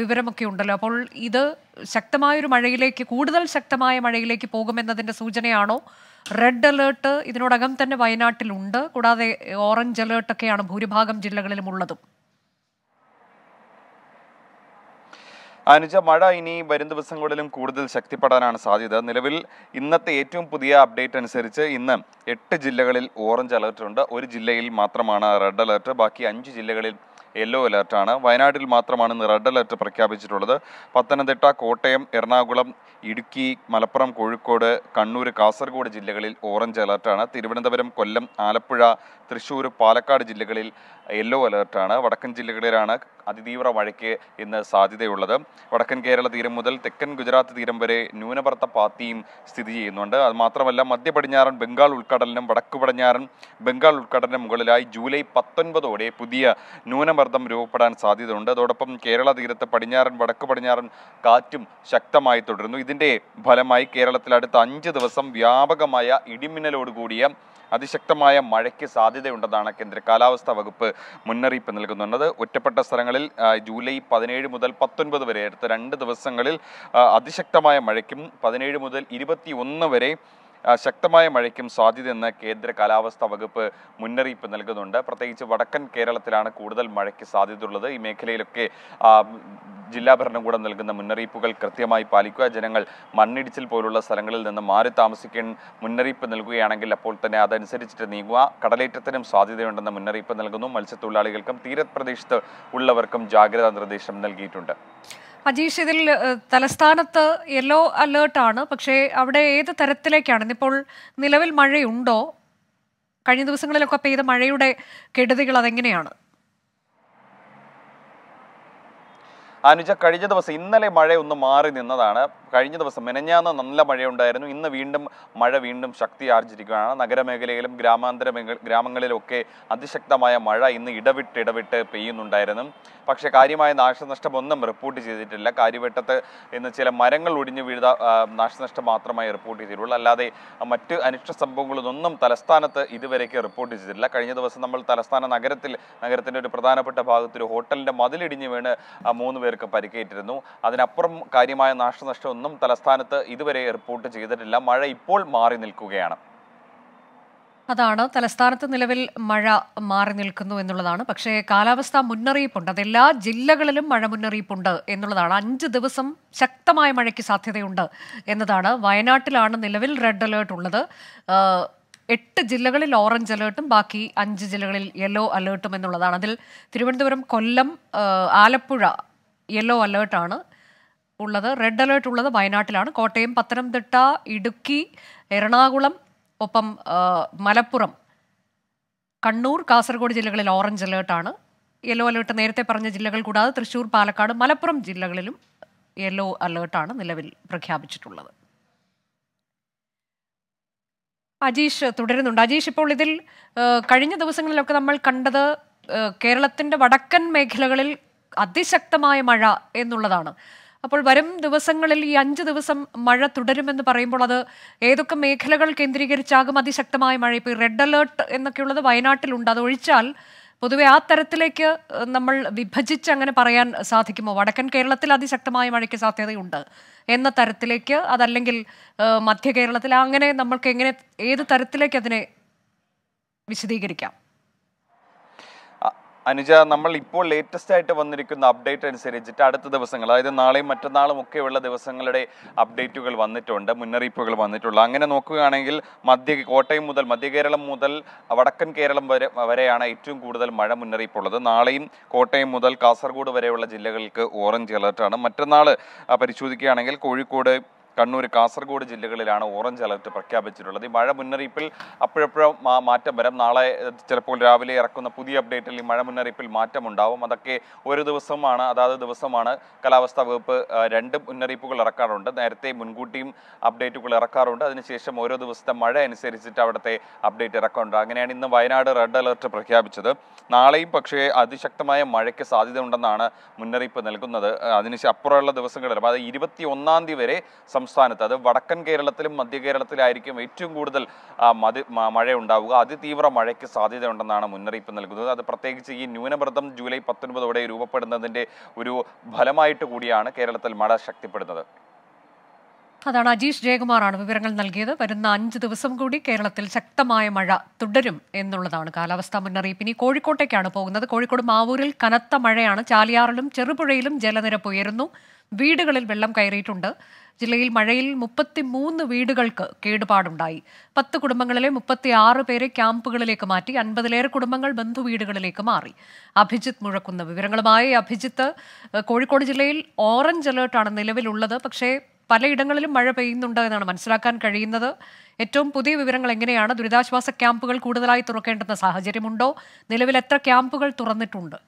Speaker 1: വിവരമൊക്കെ ഉണ്ടല്ലോ അപ്പോൾ ഇത് ശക്തമായൊരു മഴയിലേക്ക് കൂടുതൽ ശക്തമായ മഴയിലേക്ക് പോകുമെന്നതിന്റെ സൂചനയാണോ റെഡ് അലേർട്ട് ഇതിനോടകം തന്നെ വയനാട്ടിലുണ്ട് കൂടാതെ ഓറഞ്ച് അലേർട്ടൊക്കെയാണ് ഭൂരിഭാഗം ജില്ലകളിലും ഉള്ളതും
Speaker 6: അനുജ മഴ ഇനി വരും ദിവസങ്ങളിലും കൂടുതൽ ശക്തിപ്പെടാനാണ് സാധ്യത നിലവിൽ ഇന്നത്തെ ഏറ്റവും പുതിയ അപ്ഡേറ്റ് അനുസരിച്ച് ഇന്ന് എട്ട് ജില്ലകളിൽ ഓറഞ്ച് അലർട്ട് ഉണ്ട് ഒരു ജില്ലയിൽ മാത്രമാണ് റെഡ് അലർട്ട് ബാക്കി അഞ്ച് ജില്ലകളിൽ യെല്ലോ അലർട്ടാണ് വയനാട്ടിൽ മാത്രമാണ് ഇന്ന് റെഡ് അലർട്ട് പ്രഖ്യാപിച്ചിട്ടുള്ളത് പത്തനംതിട്ട കോട്ടയം എറണാകുളം ഇടുക്കി മലപ്പുറം കോഴിക്കോട് കണ്ണൂർ കാസർഗോഡ് ജില്ലകളിൽ ഓറഞ്ച് അലർട്ടാണ് തിരുവനന്തപുരം കൊല്ലം ആലപ്പുഴ തൃശ്ശൂർ പാലക്കാട് ജില്ലകളിൽ യെല്ലോ അലർട്ടാണ് വടക്കൻ ജില്ലകളിലാണ് അതിതീവ്ര മഴയ്ക്ക് ഇന്ന് സാധ്യതയുള്ളത് വടക്കൻ കേരള തീരം മുതൽ തെക്കൻ ഗുജറാത്ത് തീരം വരെ ന്യൂനപർത്ത പാത്തിയും സ്ഥിതി ചെയ്യുന്നുണ്ട് അത് മാത്രമല്ല മധ്യ പടിഞ്ഞാറൻ ബംഗാൾ ഉൾക്കടലിനും വടക്ക് പടിഞ്ഞാറൻ ബംഗാൾ ഉൾക്കടലിനും മുകളിലായി ജൂലൈ പത്തൊൻപതോടെ പുതിയ ന്യൂനമർദ്ദം രൂപപ്പെടാൻ സാധ്യതയുണ്ട് അതോടൊപ്പം കേരള തീരത്ത് പടിഞ്ഞാറൻ വടക്ക് പടിഞ്ഞാറൻ കാറ്റും ശക്തമായി തുടരുന്നു ഇതിൻ്റെ ഫലമായി കേരളത്തിൽ അടുത്ത അഞ്ച് ദിവസം വ്യാപകമായ ഇടിമിന്നലോടുകൂടിയ അതിശക്തമായ മഴയ്ക്ക് സാധ്യതയുണ്ടെന്നാണ് കേന്ദ്ര കാലാവസ്ഥാ വകുപ്പ് മുന്നറിയിപ്പ് നൽകുന്നുണ്ട് ഒറ്റപ്പെട്ട സ്ഥലങ്ങളിൽ ജൂലൈ പതിനേഴ് മുതൽ പത്തൊൻപത് വരെ അടുത്ത രണ്ട് ദിവസങ്ങളിൽ അതിശക്തമായ മഴയ്ക്കും പതിനേഴ് മുതൽ ഇരുപത്തി വരെ ശക്തമായ മഴയ്ക്കും സാധ്യതയെന്ന് കേന്ദ്ര കാലാവസ്ഥാ വകുപ്പ് മുന്നറിയിപ്പ് നൽകുന്നുണ്ട് പ്രത്യേകിച്ച് വടക്കൻ കേരളത്തിലാണ് കൂടുതൽ മഴയ്ക്ക് സാധ്യതയുള്ളത് ഈ മേഖലയിലൊക്കെ ജില്ലാ ഭരണകൂടം നൽകുന്ന മുന്നറിയിപ്പുകൾ കൃത്യമായി പാലിക്കുക ജനങ്ങൾ മണ്ണിടിച്ചിൽ പോലുള്ള സ്ഥലങ്ങളിൽ നിന്ന് മാറി താമസിക്കാൻ മുന്നറിയിപ്പ് നൽകുകയാണെങ്കിൽ അപ്പോൾ തന്നെ അതനുസരിച്ചിട്ട് നീങ്ങുക കടലേറ്റത്തിനും സാധ്യതയുണ്ടെന്ന മുന്നറിയിപ്പ് നൽകുന്നു മത്സ്യത്തൊഴിലാളികൾക്കും തീരപ്രദേശത്ത് ഉള്ളവർക്കും ജാഗ്രതാ നിർദ്ദേശം നൽകിയിട്ടുണ്ട്
Speaker 1: അജീഷ് ഇതിൽ തലസ്ഥാനത്ത് യെല്ലോ അലേർട്ടാണ് പക്ഷേ അവിടെ ഏത് തരത്തിലേക്കാണ് ഇന്നിപ്പോൾ നിലവിൽ മഴയുണ്ടോ കഴിഞ്ഞ ദിവസങ്ങളിലൊക്കെ പെയ്ത മഴയുടെ കെടുതികൾ അതെങ്ങനെയാണ്
Speaker 6: അനുജ കഴിഞ്ഞ ദിവസം ഇന്നലെ മഴ ഒന്ന് മാറി നിന്നതാണ് കഴിഞ്ഞ ദിവസം മെനഞ്ഞാന്ന് നല്ല മഴയുണ്ടായിരുന്നു ഇന്ന് വീണ്ടും മഴ വീണ്ടും ശക്തി ആർജിച്ചിരിക്കുകയാണ് നഗരമേഖലയിലും ഗ്രാമാന്തര ഗ്രാമങ്ങളിലൊക്കെ അതിശക്തമായ മഴ ഇന്ന് ഇടവിട്ട് ഇടവിട്ട് പെയ്യുന്നുണ്ടായിരുന്നു പക്ഷേ കാര്യമായ നാശനഷ്ടമൊന്നും റിപ്പോർട്ട് ചെയ്തിട്ടില്ല കാര്യവട്ടത്ത് ഇന്ന് ചില മരങ്ങൾ ഒടിഞ്ഞു വീഴുത നാശനഷ്ടം മാത്രമായി റിപ്പോർട്ട് ചെയ്തിട്ടുള്ളൂ അല്ലാതെ മറ്റ് അനിഷ്ട സംഭവങ്ങളൊന്നും തലസ്ഥാനത്ത് ഇതുവരേക്ക് റിപ്പോർട്ട് ചെയ്തിട്ടില്ല കഴിഞ്ഞ ദിവസം നമ്മൾ തലസ്ഥാന നഗരത്തിൽ നഗരത്തിൻ്റെ ഒരു പ്രധാനപ്പെട്ട ഭാഗത്ത് ഹോട്ടലിൻ്റെ മതിലിടിഞ്ഞ് വീണ് മൂന്ന് പേർ പേർക്ക് പരിക്കേറ്റിരുന്നു അതിനപ്പുറം കാര്യമായ നാശനഷ്ടമൊന്നും തലസ്ഥാനത്ത് ഇതുവരെ റിപ്പോർട്ട് ചെയ്തിട്ടില്ല മഴ ഇപ്പോൾ മാറി നിൽക്കുകയാണ്
Speaker 1: അതാണ് തലസ്ഥാനത്ത് നിലവിൽ മഴ മാറി നിൽക്കുന്നു എന്നുള്ളതാണ് പക്ഷേ കാലാവസ്ഥ മുന്നറിയിപ്പുണ്ട് അത് എല്ലാ ജില്ലകളിലും മഴ മുന്നറിയിപ്പുണ്ട് എന്നുള്ളതാണ് അഞ്ച് ദിവസം ശക്തമായ മഴയ്ക്ക് സാധ്യതയുണ്ട് എന്നതാണ് വയനാട്ടിലാണ് നിലവിൽ റെഡ് അലേർട്ട് ഉള്ളത് എട്ട് ജില്ലകളിൽ ഓറഞ്ച് അലേർട്ടും ബാക്കി അഞ്ച് ജില്ലകളിൽ യെല്ലോ അലേർട്ടും എന്നുള്ളതാണ് അതിൽ തിരുവനന്തപുരം കൊല്ലം ആലപ്പുഴ യെല്ലോ അലേർട്ടാണ് ഉള്ളത് റെഡ് അലേർട്ട് ഉള്ളത് വയനാട്ടിലാണ് കോട്ടയം പത്തനംതിട്ട ഇടുക്കി എറണാകുളം ഒപ്പം മലപ്പുറം കണ്ണൂർ കാസർഗോഡ് ജില്ലകളിൽ ഓറഞ്ച് അലേർട്ടാണ് യെല്ലോ അലേർട്ട് നേരത്തെ പറഞ്ഞ ജില്ലകൾ കൂടാതെ തൃശ്ശൂർ പാലക്കാട് മലപ്പുറം ജില്ലകളിലും യെല്ലോ അലേർട്ടാണ് നിലവിൽ പ്രഖ്യാപിച്ചിട്ടുള്ളത് അജീഷ് തുടരുന്നുണ്ട് അജീഷ് ഇപ്പോൾ ഇതിൽ കഴിഞ്ഞ ദിവസങ്ങളിലൊക്കെ നമ്മൾ കണ്ടത് കേരളത്തിന്റെ വടക്കൻ മേഖലകളിൽ അതിശക്തമായ മഴ എന്നുള്ളതാണ് അപ്പോൾ വരും ദിവസങ്ങളിൽ ഈ അഞ്ച് ദിവസം മഴ തുടരുമെന്ന് പറയുമ്പോൾ അത് ഏതൊക്കെ മേഖലകൾ കേന്ദ്രീകരിച്ചാകും അതിശക്തമായ മഴ ഇപ്പോൾ റെഡ് അലേർട്ട് എന്നൊക്കെയുള്ളത് വയനാട്ടിലുണ്ട് അത് ഒഴിച്ചാൽ പൊതുവെ ആ തരത്തിലേക്ക് നമ്മൾ വിഭജിച്ച് അങ്ങനെ പറയാൻ സാധിക്കുമോ വടക്കൻ കേരളത്തിൽ അതിശക്തമായ മഴയ്ക്ക് സാധ്യതയുണ്ട് എന്ന തരത്തിലേക്ക് അതല്ലെങ്കിൽ മധ്യ കേരളത്തിൽ അങ്ങനെ നമ്മൾക്ക് എങ്ങനെ ഏത് തരത്തിലേക്ക് അതിനെ വിശദീകരിക്കാം
Speaker 6: അനുജ നമ്മൾ ഇപ്പോൾ ലേറ്റസ്റ്റ് ആയിട്ട് വന്നിരിക്കുന്ന അപ്ഡേറ്റ് അനുസരിച്ചിട്ട് അടുത്ത ദിവസങ്ങൾ അതായത് നാളെയും മറ്റന്നാളും ഒക്കെയുള്ള ദിവസങ്ങളുടെ അപ്ഡേറ്റുകൾ വന്നിട്ടുണ്ട് മുന്നറിയിപ്പുകൾ വന്നിട്ടുള്ളൂ അങ്ങനെ നോക്കുകയാണെങ്കിൽ മധ്യ കോട്ടയം മുതൽ മധ്യ കേരളം മുതൽ വടക്കൻ കേരളം വരെ വരെയാണ് ഏറ്റവും കൂടുതൽ മഴ മുന്നറിയിപ്പുള്ളത് നാളെയും കോട്ടയം മുതൽ കാസർഗോഡ് വരെയുള്ള ജില്ലകൾക്ക് ഓറഞ്ച് അലർട്ടാണ് മറ്റന്നാൾ പരിശോധിക്കുകയാണെങ്കിൽ കോഴിക്കോട് കണ്ണൂർ കാസർഗോഡ് ജില്ലകളിലാണ് ഓറഞ്ച് അലർട്ട് പ്രഖ്യാപിച്ചിട്ടുള്ളത് ഈ മഴ മുന്നറിയിപ്പിൽ അപ്പോഴപ്പോഴും മാറ്റം വരും നാളെ ചിലപ്പോൾ രാവിലെ ഇറക്കുന്ന പുതിയ അപ്ഡേറ്റിൽ ഈ മഴ മുന്നറിയിപ്പിൽ മാറ്റമുണ്ടാവും അതൊക്കെ ഒരു ദിവസമാണ് അതാത് ദിവസമാണ് കാലാവസ്ഥാ വകുപ്പ് രണ്ട് മുന്നറിയിപ്പുകൾ ഇറക്കാറുണ്ട് നേരത്തെ മുൻകൂട്ടിയും അപ്ഡേറ്റുകൾ ഇറക്കാറുണ്ട് അതിനുശേഷം ഓരോ ദിവസത്തെ മഴ അനുസരിച്ചിട്ട് അവിടുത്തെ അപ്ഡേറ്റ് ഇറക്കാറുണ്ട് അങ്ങനെയാണ് ഇന്ന് വയനാട് റെഡ് അലർട്ട് പ്രഖ്യാപിച്ചത് നാളെയും പക്ഷേ അതിശക്തമായ മഴയ്ക്ക് സാധ്യത ഉണ്ടെന്നാണ് മുന്നറിയിപ്പ് നൽകുന്നത് അതിനുശേഷം അപ്പുറമുള്ള ദിവസങ്ങളിൽ അതായത് ഇരുപത്തി ഒന്നാം തീയതി വരെ സംസ്ഥാനത്ത് അത് വടക്കൻ കേരളത്തിലും മധ്യ കേരളത്തിലായിരിക്കും ഏറ്റവും കൂടുതൽ മതി മഴ ഉണ്ടാവുക അതിതീവ്ര മഴയ്ക്ക് സാധ്യതയുണ്ടെന്നാണ് മുന്നറിയിപ്പ് നൽകുന്നത് അത് പ്രത്യേകിച്ച് ഈ ന്യൂനമർദ്ദം ജൂലൈ പത്തൊൻപതോടെ രൂപപ്പെടുന്നതിൻ്റെ ഒരു ഫലമായിട്ട് കൂടിയാണ് കേരളത്തിൽ മഴ ശക്തിപ്പെടുന്നത്
Speaker 1: അതാണ് അജീഷ് ജയകുമാറാണ് വിവരങ്ങൾ നൽകിയത് വരുന്ന അഞ്ച് ദിവസം കൂടി കേരളത്തിൽ ശക്തമായ മഴ തുടരും എന്നുള്ളതാണ് കാലാവസ്ഥാ മുന്നറിയിപ്പ് ഇനി കോഴിക്കോട്ടേക്കാണ് പോകുന്നത് കോഴിക്കോട് മാവൂരിൽ കനത്ത മഴയാണ് ചാലിയാറിലും ചെറുപുഴയിലും ജലനിരപ്പ് ഉയരുന്നു വീടുകളിൽ വെള്ളം കയറിയിട്ടുണ്ട് ജില്ലയിൽ മഴയിൽ മുപ്പത്തിമൂന്ന് വീടുകൾക്ക് കേടുപാടുണ്ടായി പത്ത് കുടുംബങ്ങളിലെ മുപ്പത്തിയാറ് പേരെ ക്യാമ്പുകളിലേക്ക് മാറ്റി അൻപതിലേറെ കുടുംബങ്ങൾ ബന്ധുവീടുകളിലേക്ക് മാറി അഭിജിത്ത് മുഴക്കുന്ന വിവരങ്ങളുമായി അഭിജിത്ത് കോഴിക്കോട് ജില്ലയിൽ ഓറഞ്ച് അലേർട്ടാണ് നിലവിലുള്ളത് പക്ഷേ പലയിടങ്ങളിലും മഴ പെയ്യുന്നുണ്ട് എന്നാണ് മനസ്സിലാക്കാൻ കഴിയുന്നത് ഏറ്റവും പുതിയ വിവരങ്ങൾ എങ്ങനെയാണ് ദുരിതാശ്വാസ ക്യാമ്പുകൾ കൂടുതലായി തുറക്കേണ്ടുന്ന സാഹചര്യമുണ്ടോ നിലവിൽ എത്ര ക്യാമ്പുകൾ തുറന്നിട്ടുണ്ട്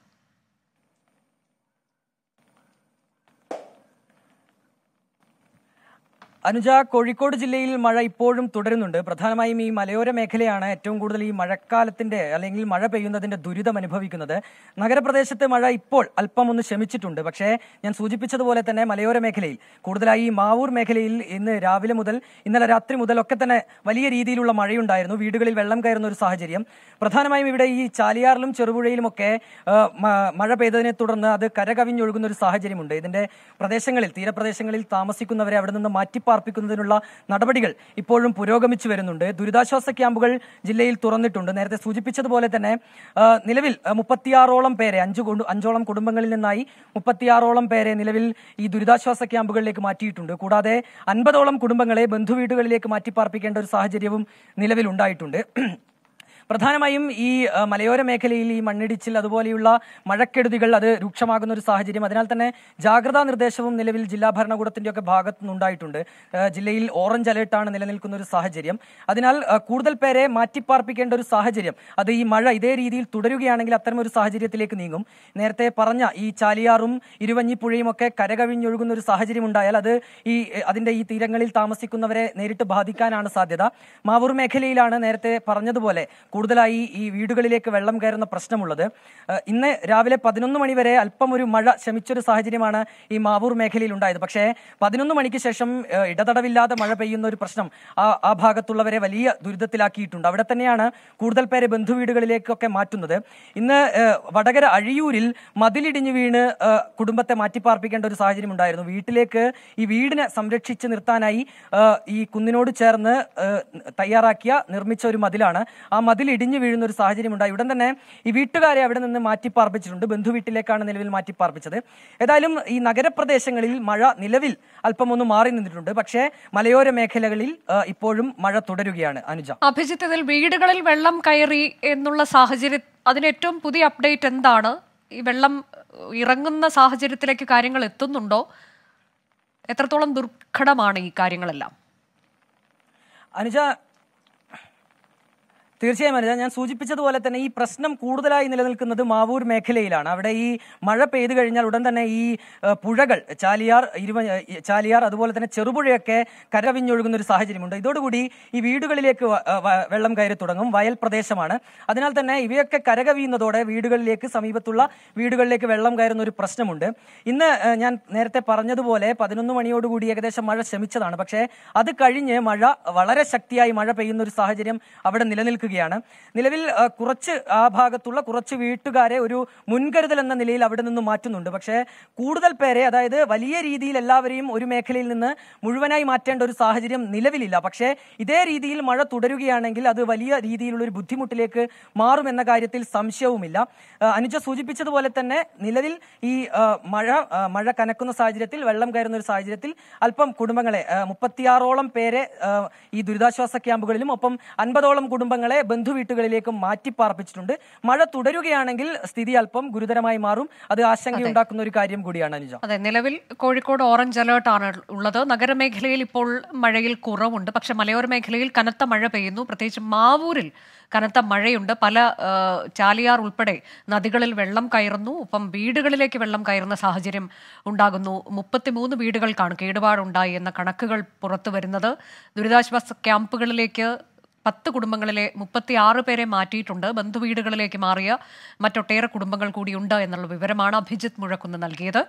Speaker 7: അനുജ കോഴിക്കോട് ജില്ലയിൽ മഴ ഇപ്പോഴും തുടരുന്നുണ്ട് പ്രധാനമായും ഈ മലയോര മേഖലയാണ് ഏറ്റവും കൂടുതൽ ഈ മഴക്കാലത്തിന്റെ അല്ലെങ്കിൽ മഴ പെയ്യുന്നതിന്റെ ദുരിതം അനുഭവിക്കുന്നത് നഗരപ്രദേശത്തെ മഴ ഇപ്പോൾ അല്പം ഒന്ന് ശമിച്ചിട്ടുണ്ട് പക്ഷേ ഞാൻ സൂചിപ്പിച്ചതുപോലെ തന്നെ മലയോര മേഖലയിൽ കൂടുതലായി ഈ മാവൂർ മേഖലയിൽ ഇന്ന് രാവിലെ മുതൽ ഇന്നലെ രാത്രി മുതൽ ഒക്കെ തന്നെ വലിയ രീതിയിലുള്ള മഴയുണ്ടായിരുന്നു വീടുകളിൽ വെള്ളം കയറുന്ന ഒരു സാഹചര്യം പ്രധാനമായും ഇവിടെ ഈ ചാലിയാറിലും ചെറുപുഴയിലുമൊക്കെ മഴ പെയ്തതിനെ തുടർന്ന് അത് കരകവിഞ്ഞൊഴുകുന്ന ഒരു സാഹചര്യമുണ്ട് ഇതിന്റെ പ്രദേശങ്ങളിൽ തീരപ്രദേശങ്ങളിൽ താമസിക്കുന്നവരെ അവിടെ നിന്ന് മാറ്റി ഉറപ്പാർപ്പിക്കുന്നതിനുള്ള നടപടികൾ ഇപ്പോഴും പുരോഗമിച്ചു വരുന്നുണ്ട് ദുരിതാശ്വാസ ക്യാമ്പുകൾ ജില്ലയിൽ തുറന്നിട്ടുണ്ട് നേരത്തെ സൂചിപ്പിച്ചതുപോലെ തന്നെ നിലവിൽ മുപ്പത്തിയാറോളം പേരെ അഞ്ച് അഞ്ചോളം കുടുംബങ്ങളിൽ നിന്നായി മുപ്പത്തിയാറോളം പേരെ നിലവിൽ ഈ ദുരിതാശ്വാസ ക്യാമ്പുകളിലേക്ക് മാറ്റിയിട്ടുണ്ട് കൂടാതെ അൻപതോളം കുടുംബങ്ങളെ ബന്ധുവീടുകളിലേക്ക് മാറ്റിപ്പാർപ്പിക്കേണ്ട ഒരു സാഹചര്യവും നിലവിലുണ്ടായിട്ടുണ്ട് പ്രധാനമായും ഈ മലയോര മേഖലയിൽ ഈ മണ്ണിടിച്ചിൽ അതുപോലെയുള്ള മഴക്കെടുതികൾ അത് രൂക്ഷമാകുന്ന ഒരു സാഹചര്യം അതിനാൽ തന്നെ ജാഗ്രതാ നിർദ്ദേശവും നിലവിൽ ജില്ലാ ഭരണകൂടത്തിന്റെയൊക്കെ ഭാഗത്തു നിന്നുണ്ടായിട്ടുണ്ട് ജില്ലയിൽ ഓറഞ്ച് അലേർട്ടാണ് നിലനിൽക്കുന്ന ഒരു സാഹചര്യം അതിനാൽ കൂടുതൽ പേരെ മാറ്റിപ്പാർപ്പിക്കേണ്ട ഒരു സാഹചര്യം അത് ഈ മഴ ഇതേ രീതിയിൽ തുടരുകയാണെങ്കിൽ അത്തരമൊരു സാഹചര്യത്തിലേക്ക് നീങ്ങും നേരത്തെ പറഞ്ഞ ഈ ചാലിയാറും ഇരുവഞ്ഞിപ്പുഴയും ഒക്കെ കരകവിഞ്ഞൊഴുകുന്ന ഒരു സാഹചര്യം ഉണ്ടായാൽ അത് ഈ അതിന്റെ ഈ തീരങ്ങളിൽ താമസിക്കുന്നവരെ നേരിട്ട് ബാധിക്കാനാണ് സാധ്യത മാവൂർ മേഖലയിലാണ് നേരത്തെ പറഞ്ഞതുപോലെ കൂടുതലായി ഈ വീടുകളിലേക്ക് വെള്ളം കയറുന്ന പ്രശ്നമുള്ളത് ഇന്ന് രാവിലെ പതിനൊന്ന് മണി വരെ അല്പം ഒരു മഴ ശമിച്ചൊരു സാഹചര്യമാണ് ഈ മാവൂർ മേഖലയിൽ ഉണ്ടായത് പക്ഷേ പതിനൊന്ന് മണിക്ക് ശേഷം ഇടതടവില്ലാതെ മഴ പെയ്യുന്ന ഒരു പ്രശ്നം ആ ആ ഭാഗത്തുള്ളവരെ വലിയ ദുരിതത്തിലാക്കിയിട്ടുണ്ട് അവിടെ തന്നെയാണ് കൂടുതൽ പേരെ ബന്ധുവീടുകളിലേക്കൊക്കെ മാറ്റുന്നത് ഇന്ന് വടകര അഴിയൂരിൽ മതിലിടിഞ്ഞു വീണ് കുടുംബത്തെ മാറ്റിപ്പാർപ്പിക്കേണ്ട ഒരു സാഹചര്യം ഉണ്ടായിരുന്നു വീട്ടിലേക്ക് ഈ വീടിനെ സംരക്ഷിച്ച് നിർത്താനായി ഈ കുന്നിനോട് ചേർന്ന് തയ്യാറാക്കിയ നിർമ്മിച്ച ഒരു മതിലാണ് ആ മതിൽ ഇടിഞ്ഞു വീഴുന്ന ഒരു സാഹചര്യം ഉണ്ടായി ഉടൻ തന്നെ ഈ വീട്ടുകാരെ അവിടെ നിന്ന് മാറ്റിപ്പാർപ്പിച്ചിട്ടുണ്ട് ബന്ധു വീട്ടിലേക്കാണ് നിലവിൽ മാറ്റിപ്പാർപ്പിച്ചത് ഏതായാലും ഈ നഗരപ്രദേശങ്ങളിൽ മഴ നിലവിൽ അല്പമൊന്നും മാറി നിന്നിട്ടുണ്ട് പക്ഷേ മലയോര മേഖലകളിൽ ഇപ്പോഴും മഴ തുടരുകയാണ് അനുജ
Speaker 1: അഭിജിത്ത് ഇതിൽ വീടുകളിൽ വെള്ളം കയറി എന്നുള്ള സാഹചര്യം അതിന് ഏറ്റവും പുതിയ അപ്ഡേറ്റ് എന്താണ് ഈ വെള്ളം ഇറങ്ങുന്ന സാഹചര്യത്തിലേക്ക് കാര്യങ്ങൾ എത്തുന്നുണ്ടോ എത്രത്തോളം ദുർഘടമാണ് ഈ കാര്യങ്ങളെല്ലാം
Speaker 7: അനുജ തീർച്ചയായും അനുജ ഞാൻ സൂചിപ്പിച്ചതുപോലെ തന്നെ ഈ പ്രശ്നം കൂടുതലായി നിലനിൽക്കുന്നത് മാവൂർ മേഖലയിലാണ് അവിടെ ഈ മഴ പെയ്തു കഴിഞ്ഞാൽ ഉടൻ തന്നെ ഈ പുഴകൾ ചാലിയാർ ഇരുവ ചാലിയാർ അതുപോലെ തന്നെ ചെറുപുഴയൊക്കെ കരവിഞ്ഞൊഴുകുന്ന ഒരു സാഹചര്യമുണ്ട് ഇതോടുകൂടി ഈ വീടുകളിലേക്ക് വെള്ളം കയറി തുടങ്ങും വയൽ പ്രദേശമാണ് അതിനാൽ തന്നെ ഇവയൊക്കെ കരകവിയുന്നതോടെ വീടുകളിലേക്ക് സമീപത്തുള്ള വീടുകളിലേക്ക് വെള്ളം കയറുന്ന ഒരു പ്രശ്നമുണ്ട് ഇന്ന് ഞാൻ നേരത്തെ പറഞ്ഞതുപോലെ പതിനൊന്ന് മണിയോടുകൂടി ഏകദേശം മഴ ശമിച്ചതാണ് പക്ഷേ അത് കഴിഞ്ഞ് മഴ വളരെ ശക്തിയായി മഴ പെയ്യുന്ന ഒരു സാഹചര്യം അവിടെ നിലനിൽക്കുക അറിയിക്കുകയാണ് നിലവിൽ കുറച്ച് ആ ഭാഗത്തുള്ള കുറച്ച് വീട്ടുകാരെ ഒരു മുൻകരുതൽ എന്ന നിലയിൽ അവിടെ നിന്ന് മാറ്റുന്നുണ്ട് പക്ഷേ കൂടുതൽ പേരെ അതായത് വലിയ രീതിയിൽ എല്ലാവരെയും ഒരു മേഖലയിൽ നിന്ന് മുഴുവനായി മാറ്റേണ്ട ഒരു സാഹചര്യം നിലവിലില്ല പക്ഷേ ഇതേ രീതിയിൽ മഴ തുടരുകയാണെങ്കിൽ അത് വലിയ രീതിയിലുള്ള ഒരു ബുദ്ധിമുട്ടിലേക്ക് മാറുമെന്ന കാര്യത്തിൽ സംശയവുമില്ല അനുജ സൂചിപ്പിച്ചതുപോലെ തന്നെ നിലവിൽ ഈ മഴ മഴ കനക്കുന്ന സാഹചര്യത്തിൽ വെള്ളം കയറുന്ന ഒരു സാഹചര്യത്തിൽ അല്പം കുടുംബങ്ങളെ മുപ്പത്തിയാറോളം പേരെ ഈ ദുരിതാശ്വാസ ക്യാമ്പുകളിലും ഒപ്പം അൻപതോളം കുടുംബങ്ങളെ കുടുംബങ്ങളെ ബന്ധുവീട്ടുകളിലേക്കും മാറ്റിപ്പാർപ്പിച്ചിട്ടുണ്ട് മഴ തുടരുകയാണെങ്കിൽ സ്ഥിതി അല്പം ഗുരുതരമായി മാറും അത് ആശങ്കയുണ്ടാക്കുന്ന ഒരു കാര്യം കൂടിയാണ് അനുജ
Speaker 1: അതെ നിലവിൽ കോഴിക്കോട് ഓറഞ്ച് അലേർട്ട് ആണ് ഉള്ളത് നഗരമേഖലയിൽ ഇപ്പോൾ മഴയിൽ കുറവുണ്ട് പക്ഷെ മലയോര മേഖലയിൽ കനത്ത മഴ പെയ്യുന്നു പ്രത്യേകിച്ച് മാവൂരിൽ കനത്ത മഴയുണ്ട് പല ചാലിയാർ ഉൾപ്പെടെ നദികളിൽ വെള്ളം കയറുന്നു ഒപ്പം വീടുകളിലേക്ക് വെള്ളം കയറുന്ന സാഹചര്യം ഉണ്ടാകുന്നു മുപ്പത്തിമൂന്ന് വീടുകൾക്കാണ് കേടുപാടുണ്ടായി എന്ന കണക്കുകൾ പുറത്തു വരുന്നത് ദുരിതാശ്വാസ ക്യാമ്പുകളിലേക്ക് പത്ത് കുടുംബങ്ങളിലെ മുപ്പത്തിയാറ് പേരെ മാറ്റിയിട്ടുണ്ട് ബന്ധുവീടുകളിലേക്ക് മാറിയ മറ്റൊട്ടേറെ കുടുംബങ്ങൾ കൂടിയുണ്ട് എന്നുള്ള വിവരമാണ് അഭിജിത്ത് മുഴക്കുന്ന് നൽകിയത്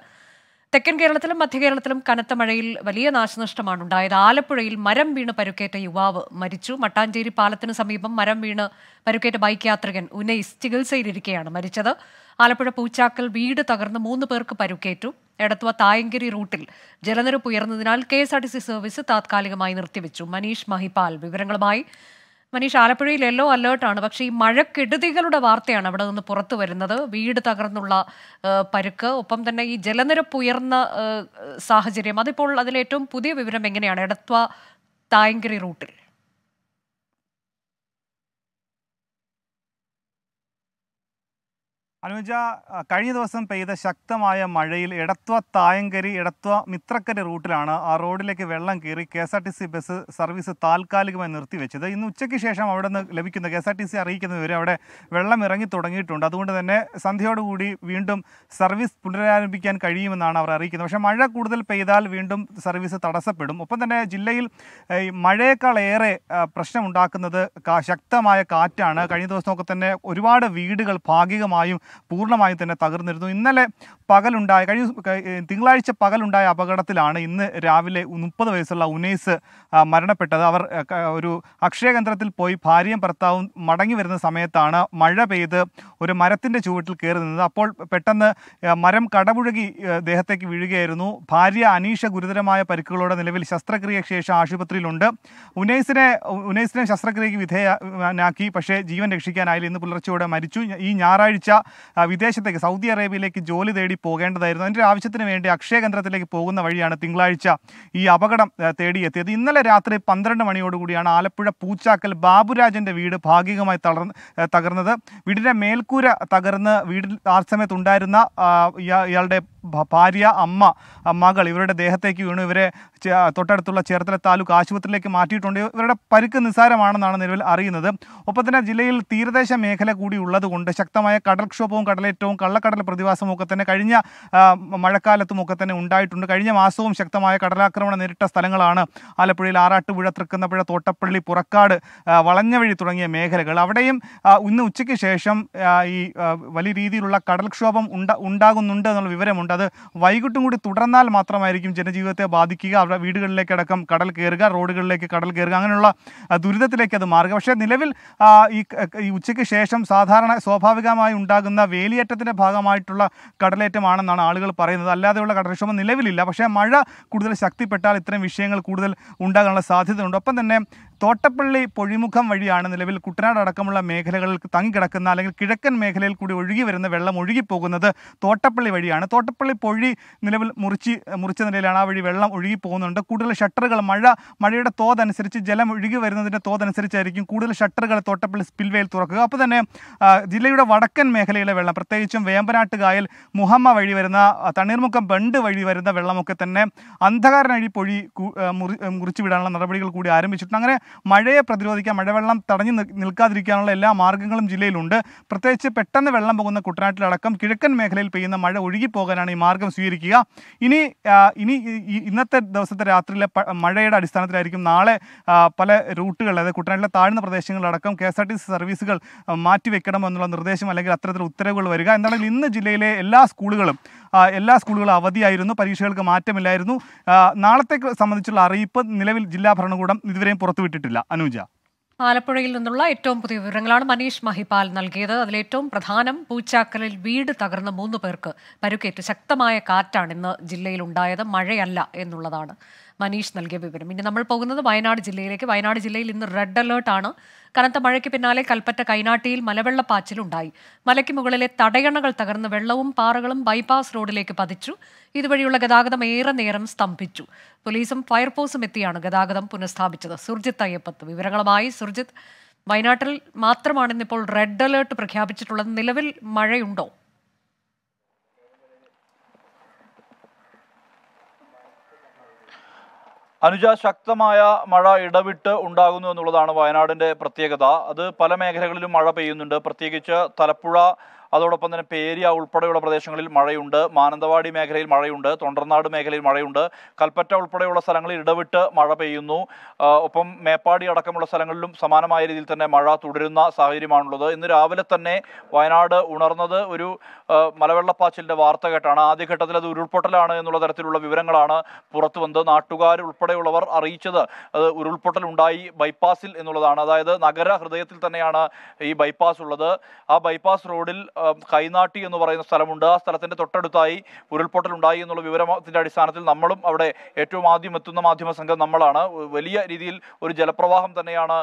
Speaker 1: തെക്കൻ കേരളത്തിലും മധ്യ കേരളത്തിലും കനത്ത മഴയിൽ വലിയ നാശനഷ്ടമാണ് ഉണ്ടായത് ആലപ്പുഴയിൽ മരം വീണ് പരുക്കേറ്റ യുവാവ് മരിച്ചു മട്ടാഞ്ചേരി പാലത്തിന് സമീപം മരം വീണ് പരുക്കേറ്റ ബൈക്ക് യാത്രികൻ ഉനൈസ് ചികിത്സയിലിരിക്കെയാണ് മരിച്ചത് ആലപ്പുഴ പൂച്ചാക്കൽ വീട് തകർന്ന് മൂന്ന് പേർക്ക് പരുക്കേറ്റു എടത്തുവ തായങ്കരി റൂട്ടിൽ ജലനിരപ്പ് ഉയർന്നതിനാൽ K S R T C service താത്കാലികമായി നിർത്തിവെച്ചു മനീഷ് മഹിപാൽ വിവരങ്ങളുമായി മനീഷ് ആലപ്പുഴയിൽ യെല്ലോ അലേർട്ടാണ് പക്ഷേ ഈ മഴക്കെടുതികളുടെ വാർത്തയാണ് അവിടെ നിന്ന് പുറത്തു വരുന്നത് വീട് തകർന്നുള്ള പരുക്ക് ഒപ്പം തന്നെ ഈ ജലനിരപ്പ് ഉയർന്ന സാഹചര്യം അതിപ്പോൾ അതിലേറ്റവും പുതിയ വിവരം എങ്ങനെയാണ് എടത്വ തായങ്കരി റൂട്ടിൽ
Speaker 8: അനുജ കഴിഞ്ഞ ദിവസം പെയ്ത ശക്തമായ മഴയിൽ എടത്വ തായങ്കരി എടത്വ മിത്രക്കര റൂട്ടിലാണ് ആ റോഡിലേക്ക് വെള്ളം കയറി K S R T C bus service താൽക്കാലികമായി നിർത്തിവെച്ചത് ഇന്ന് ഉച്ചയ്ക്ക് ശേഷം അവിടെ നിന്ന് ലഭിക്കുന്ന K S R T C അറിയിക്കുന്ന വിവരം അവിടെ വെള്ളം ഇറങ്ങി തുടങ്ങിയിട്ടുണ്ട് അതുകൊണ്ട് തന്നെ സന്ധ്യയോടുകൂടി വീണ്ടും സർവീസ് പുനരാരംഭിക്കാൻ കഴിയുമെന്നാണ് അവർ അറിയിക്കുന്നത് പക്ഷേ മഴ കൂടുതൽ പെയ്താൽ വീണ്ടും സർവീസ് തടസ്സപ്പെടും ഒപ്പം തന്നെ ജില്ലയിൽ മഴയേക്കാൾ ഏറെ പ്രശ്നമുണ്ടാക്കുന്നത് ശക്തമായ കാറ്റാണ് കഴിഞ്ഞ ദിവസമൊക്കെ തന്നെ ഒരുപാട് വീടുകൾ ഭാഗികമായും പൂർണ്ണമായി തന്നെ തകർന്നിരുന്നു ഇന്നലെ പകലുണ്ടായ കഴിഞ്ഞ തിങ്കളാഴ്ച പകലുണ്ടായ അപകടത്തിലാണ് ഇന്ന് രാവിലെ മുപ്പത് വയസ്സുള്ള ഉനൈസ് മരണപ്പെട്ടത് അവർ ഒരു അക്ഷയ കേന്ദ്രത്തിൽ പോയി ഭാര്യയും ഭർത്താവും മടങ്ങി വരുന്ന സമയത്താണ് മഴ പെയ്ത് ഒരു മരത്തിൻ്റെ ചുവട്ടിൽ കയറി നിന്നത് അപ്പോൾ പെട്ടെന്ന് മരം കടപുഴകി ദേഹത്തേക്ക് വീഴുകയായിരുന്നു ഭാര്യ അനീഷ ഗുരുതരമായ പരിക്കുകളോടെ നിലവിൽ ശസ്ത്രക്രിയയ്ക്ക് ശേഷം ആശുപത്രിയിലുണ്ട് ഉനൈസിനെ ഉനൈസിനെ ശസ്ത്രക്രിയയ്ക്ക് വിധേയനാക്കി പക്ഷേ ജീവൻ രക്ഷിക്കാനായില്ല ഇന്ന് പുലർച്ചെയോടെ മരിച്ചു ഈ ഞായറാഴ്ച വിദേശത്തേക്ക് സൗദി അറേബ്യയിലേക്ക് ജോലി തേടി പോകേണ്ടതായിരുന്നു അതിൻ്റെ ആവശ്യത്തിന് വേണ്ടി അക്ഷയ കേന്ദ്രത്തിലേക്ക് പോകുന്ന വഴിയാണ് തിങ്കളാഴ്ച ഈ അപകടം തേടിയെത്തിയത് ഇന്നലെ രാത്രി പന്ത്രണ്ട് മണിയോടുകൂടിയാണ് ആലപ്പുഴ പൂച്ചാക്കൽ ബാബുരാജൻ്റെ വീട് ഭാഗികമായി തളർ തകർന്നത് വീടിൻ്റെ മേൽക്കൂര തകർന്ന് വീടിൽ ആ സമയത്ത് ഉണ്ടായിരുന്ന ഇയാളുടെ ഭാര്യ അമ്മ മകൾ ഇവരുടെ ദേഹത്തേക്ക് വീണു ഇവരെ തൊട്ടടുത്തുള്ള ചേർത്തല താലൂക്ക് ആശുപത്രിയിലേക്ക് മാറ്റിയിട്ടുണ്ട് ഇവരുടെ പരിക്ക് നിസ്സാരമാണെന്നാണ് നിലവിൽ അറിയുന്നത് ഒപ്പം തന്നെ ജില്ലയിൽ തീരദേശ മേഖല കൂടി ഉള്ളതുകൊണ്ട് ശക്തമായ കടൽക്ഷോഭം വെള്ളപ്പൊക്കവും കടലേറ്റവും കള്ളക്കടൽ പ്രതിഭാസവും ഒക്കെ തന്നെ കഴിഞ്ഞ മഴക്കാലത്തും ഒക്കെ തന്നെ ഉണ്ടായിട്ടുണ്ട് കഴിഞ്ഞ മാസവും ശക്തമായ കടലാക്രമണം നേരിട്ട സ്ഥലങ്ങളാണ് ആലപ്പുഴയിൽ ആറാട്ടുപുഴ തൃക്കുന്നപ്പുഴ തോട്ടപ്പള്ളി പുറക്കാട് വളഞ്ഞവഴി തുടങ്ങിയ മേഖലകൾ അവിടെയും ഇന്ന് ഉച്ചയ്ക്ക് ശേഷം ഈ വലിയ രീതിയിലുള്ള കടൽക്ഷോഭം ഉണ്ട ഉണ്ടാകുന്നുണ്ട് എന്നുള്ള വിവരമുണ്ട് അത് വൈകിട്ടും കൂടി തുടർന്നാൽ മാത്രമായിരിക്കും ജനജീവിതത്തെ ബാധിക്കുക അവരുടെ വീടുകളിലേക്കടക്കം കടൽ കയറുക റോഡുകളിലേക്ക് കടൽ കയറുക അങ്ങനെയുള്ള ദുരിതത്തിലേക്ക് അത് മാറുക പക്ഷേ നിലവിൽ ഈ ഉച്ചയ്ക്ക് ശേഷം സാധാരണ സ്വാഭാവികമായി ഉണ്ടാകുന്ന വരുന്ന വേലിയേറ്റത്തിൻ്റെ ഭാഗമായിട്ടുള്ള കടലേറ്റമാണെന്നാണ് ആളുകൾ പറയുന്നത് അല്ലാതെയുള്ള കടൽക്ഷോഭം നിലവിലില്ല പക്ഷേ മഴ കൂടുതൽ ശക്തിപ്പെട്ടാൽ ഇത്തരം വിഷയങ്ങൾ കൂടുതൽ ഉണ്ടാകാനുള്ള സാധ്യതയുണ്ട് ഒപ്പം തന്നെ തോട്ടപ്പള്ളി പൊഴിമുഖം വഴിയാണ് നിലവിൽ കുട്ടനാട് അടക്കമുള്ള മേഖലകളിൽ തങ്ങിക്കിടക്കുന്ന അല്ലെങ്കിൽ കിഴക്കൻ മേഖലയിൽ കൂടി ഒഴുകി വരുന്ന വെള്ളം ഒഴുകിപ്പോകുന്നത് തോട്ടപ്പള്ളി വഴിയാണ് തോട്ടപ്പള്ളി പൊഴി നിലവിൽ മുറിച്ച് മുറിച്ച നിലയിലാണ് ആ വഴി വെള്ളം ഒഴുകി കൂടുതൽ ഷട്ടറുകൾ മഴ മഴയുടെ തോതനുസരിച്ച് ജലം ഒഴുകി വരുന്നതിൻ്റെ തോതനുസരിച്ചായിരിക്കും കൂടുതൽ ഷട്ടറുകൾ തോട്ടപ്പള്ളി സ്പിൽവേയിൽ തുറക്കുക അപ്പോൾ തന്നെ ജില്ലയുടെ വടക്കൻ മേഖലയിലെ വെള്ളം പ്രത്യേകിച്ചും വേമ്പനാട്ടുകായൽ മുഹമ്മ വഴി വരുന്ന തണ്ണീർമുക്കം ബണ്ട് വഴി വരുന്ന വെള്ളമൊക്കെ തന്നെ അന്ധകാരനഴി പൊഴി മുറിച്ചു വിടാനുള്ള നടപടികൾ കൂടി ആരംഭിച്ചിട്ടുണ്ട് അങ്ങനെ മഴയെ പ്രതിരോധിക്കാൻ മഴവെള്ളം തടഞ്ഞു നിൽക്കാതിരിക്കാനുള്ള എല്ലാ മാർഗ്ഗങ്ങളും ജില്ലയിലുണ്ട് പ്രത്യേകിച്ച് പെട്ടെന്ന് വെള്ളം പോകുന്ന കുട്ടനാട്ടിലടക്കം കിഴക്കൻ മേഖലയിൽ പെയ്യുന്ന മഴ ഒഴുകിപ്പോകാനാണ് ഈ മാർഗ്ഗം സ്വീകരിക്കുക ഇനി ഇനി ഇന്നത്തെ ദിവസത്തെ രാത്രിയിലെ മഴയുടെ അടിസ്ഥാനത്തിലായിരിക്കും നാളെ പല റൂട്ടുകൾ അതായത് കുട്ടനാട്ടിലെ താഴ്ന്ന പ്രദേശങ്ങളിലടക്കം K S R T C സർവീസുകൾ മാറ്റിവെക്കണമെന്നുള്ള നിർദ്ദേശം അല്ലെങ്കിൽ അത്തരത്തിൽ ഉത്തരവുകൾ വരിക എന്നാണെങ്കിൽ ഇന്ന് ജില്ലയിലെ എല്ലാ സ്കൂളുകളും എല്ലാ സ്കൂളുകളും അവധിയായിരുന്നു പരീക്ഷകൾക്ക് മാറ്റമില്ലായിരുന്നു നാളത്തെ സംബന്ധിച്ചുള്ള അറിയിപ്പ് നിലവിൽ ജില്ലാ ഭരണകൂടം ഇതുവരെയും പുറത്തുവിട്ടിട്ടില്ല അനുജ
Speaker 1: ആലപ്പുഴയിൽ നിന്നുള്ള ഏറ്റവും പുതിയ വിവരങ്ങളാണ് മനീഷ് മഹിപാൽ നൽകിയത് അതിലേറ്റവും പ്രധാനം പൂച്ചാക്കലിൽ വീട് തകർന്ന മൂന്ന് പേർക്ക് പരുക്കേറ്റ് ശക്തമായ കാറ്റാണ് ഇന്ന് ജില്ലയിൽ ഉണ്ടായത് മഴയല്ല എന്നുള്ളതാണ് മനീഷ് നൽകിയ വിവരം ഇനി നമ്മൾ പോകുന്നത് വയനാട് ജില്ലയിലേക്ക് വയനാട് ജില്ലയിൽ ഇന്ന് റെഡ് അലേർട്ടാണ് കനത്ത മഴയ്ക്ക് പിന്നാലെ കൽപ്പറ്റ കൈനാട്ടിയിൽ മലവെള്ളപ്പാച്ചിലുണ്ടായി മലയ്ക്ക് മുകളിലെ തടയണകൾ തകർന്ന് വെള്ളവും പാറകളും ബൈപ്പാസ് റോഡിലേക്ക് പതിച്ചു ഇതുവഴിയുള്ള ഗതാഗതം ഏറെ നേരം സ്തംഭിച്ചു പോലീസും ഫയർഫോഴ്സും എത്തിയാണ് ഗതാഗതം പുനഃസ്ഥാപിച്ചത് സുർജിത്ത് അയ്യപ്പത്ത് വിവരങ്ങളുമായി സുർജിത്ത് വയനാട്ടിൽ മാത്രമാണ് ഇന്നിപ്പോൾ റെഡ് അലേർട്ട് പ്രഖ്യാപിച്ചിട്ടുള്ളത് നിലവിൽ മഴയുണ്ടോ
Speaker 9: അനുജ ശക്തമായ മഴ ഇടവിട്ട് ഉണ്ടാകുന്നു എന്നുള്ളതാണ് വയനാടിന്റെ പ്രത്യേകത അത് പല മേഖലകളിലും മഴ പെയ്യുന്നുണ്ട് പ്രത്യേകിച്ച് തലപ്പുഴ അതോടൊപ്പം തന്നെ പേരിയ ഉൾപ്പെടെയുള്ള പ്രദേശങ്ങളിൽ മഴയുണ്ട് മാനന്തവാടി മേഖലയിൽ മഴയുണ്ട് തൊണ്ടർനാട് മേഖലയിൽ മഴയുണ്ട് കൽപ്പറ്റ ഉൾപ്പെടെയുള്ള സ്ഥലങ്ങളിൽ ഇടവിട്ട് മഴ പെയ്യുന്നു ഒപ്പം മേപ്പാടി അടക്കമുള്ള സ്ഥലങ്ങളിലും സമാനമായ രീതിയിൽ തന്നെ മഴ തുടരുന്ന സാഹചര്യമാണുള്ളത് ഇന്ന് രാവിലെ തന്നെ വയനാട് ഉണർന്നത് ഒരു മലവെള്ളപ്പാച്ചിലിൻ്റെ വാർത്ത കേട്ടാണ് ആദ്യഘട്ടത്തിൽ അത് ഉരുൾപൊട്ടലാണ് എന്നുള്ള തരത്തിലുള്ള വിവരങ്ങളാണ് പുറത്തു വന്നത് നാട്ടുകാർ ഉൾപ്പെടെയുള്ളവർ അറിയിച്ചത് അത് ഉരുൾപൊട്ടൽ ഉണ്ടായി ബൈപ്പാസിൽ എന്നുള്ളതാണ് അതായത് നഗര ഹൃദയത്തിൽ തന്നെയാണ് ഈ ബൈപ്പാസ് ഉള്ളത് ആ ബൈപ്പാസ് റോഡിൽ കൈനാട്ടി എന്ന് പറയുന്ന സ്ഥലമുണ്ട് ആ സ്ഥലത്തിൻ്റെ തൊട്ടടുത്തായി ഉണ്ടായി എന്നുള്ള വിവരത്തിൻ്റെ അടിസ്ഥാനത്തിൽ നമ്മളും അവിടെ ഏറ്റവും ആദ്യം എത്തുന്ന മാധ്യമ സംഘം നമ്മളാണ് വലിയ രീതിയിൽ ഒരു ജലപ്രവാഹം തന്നെയാണ്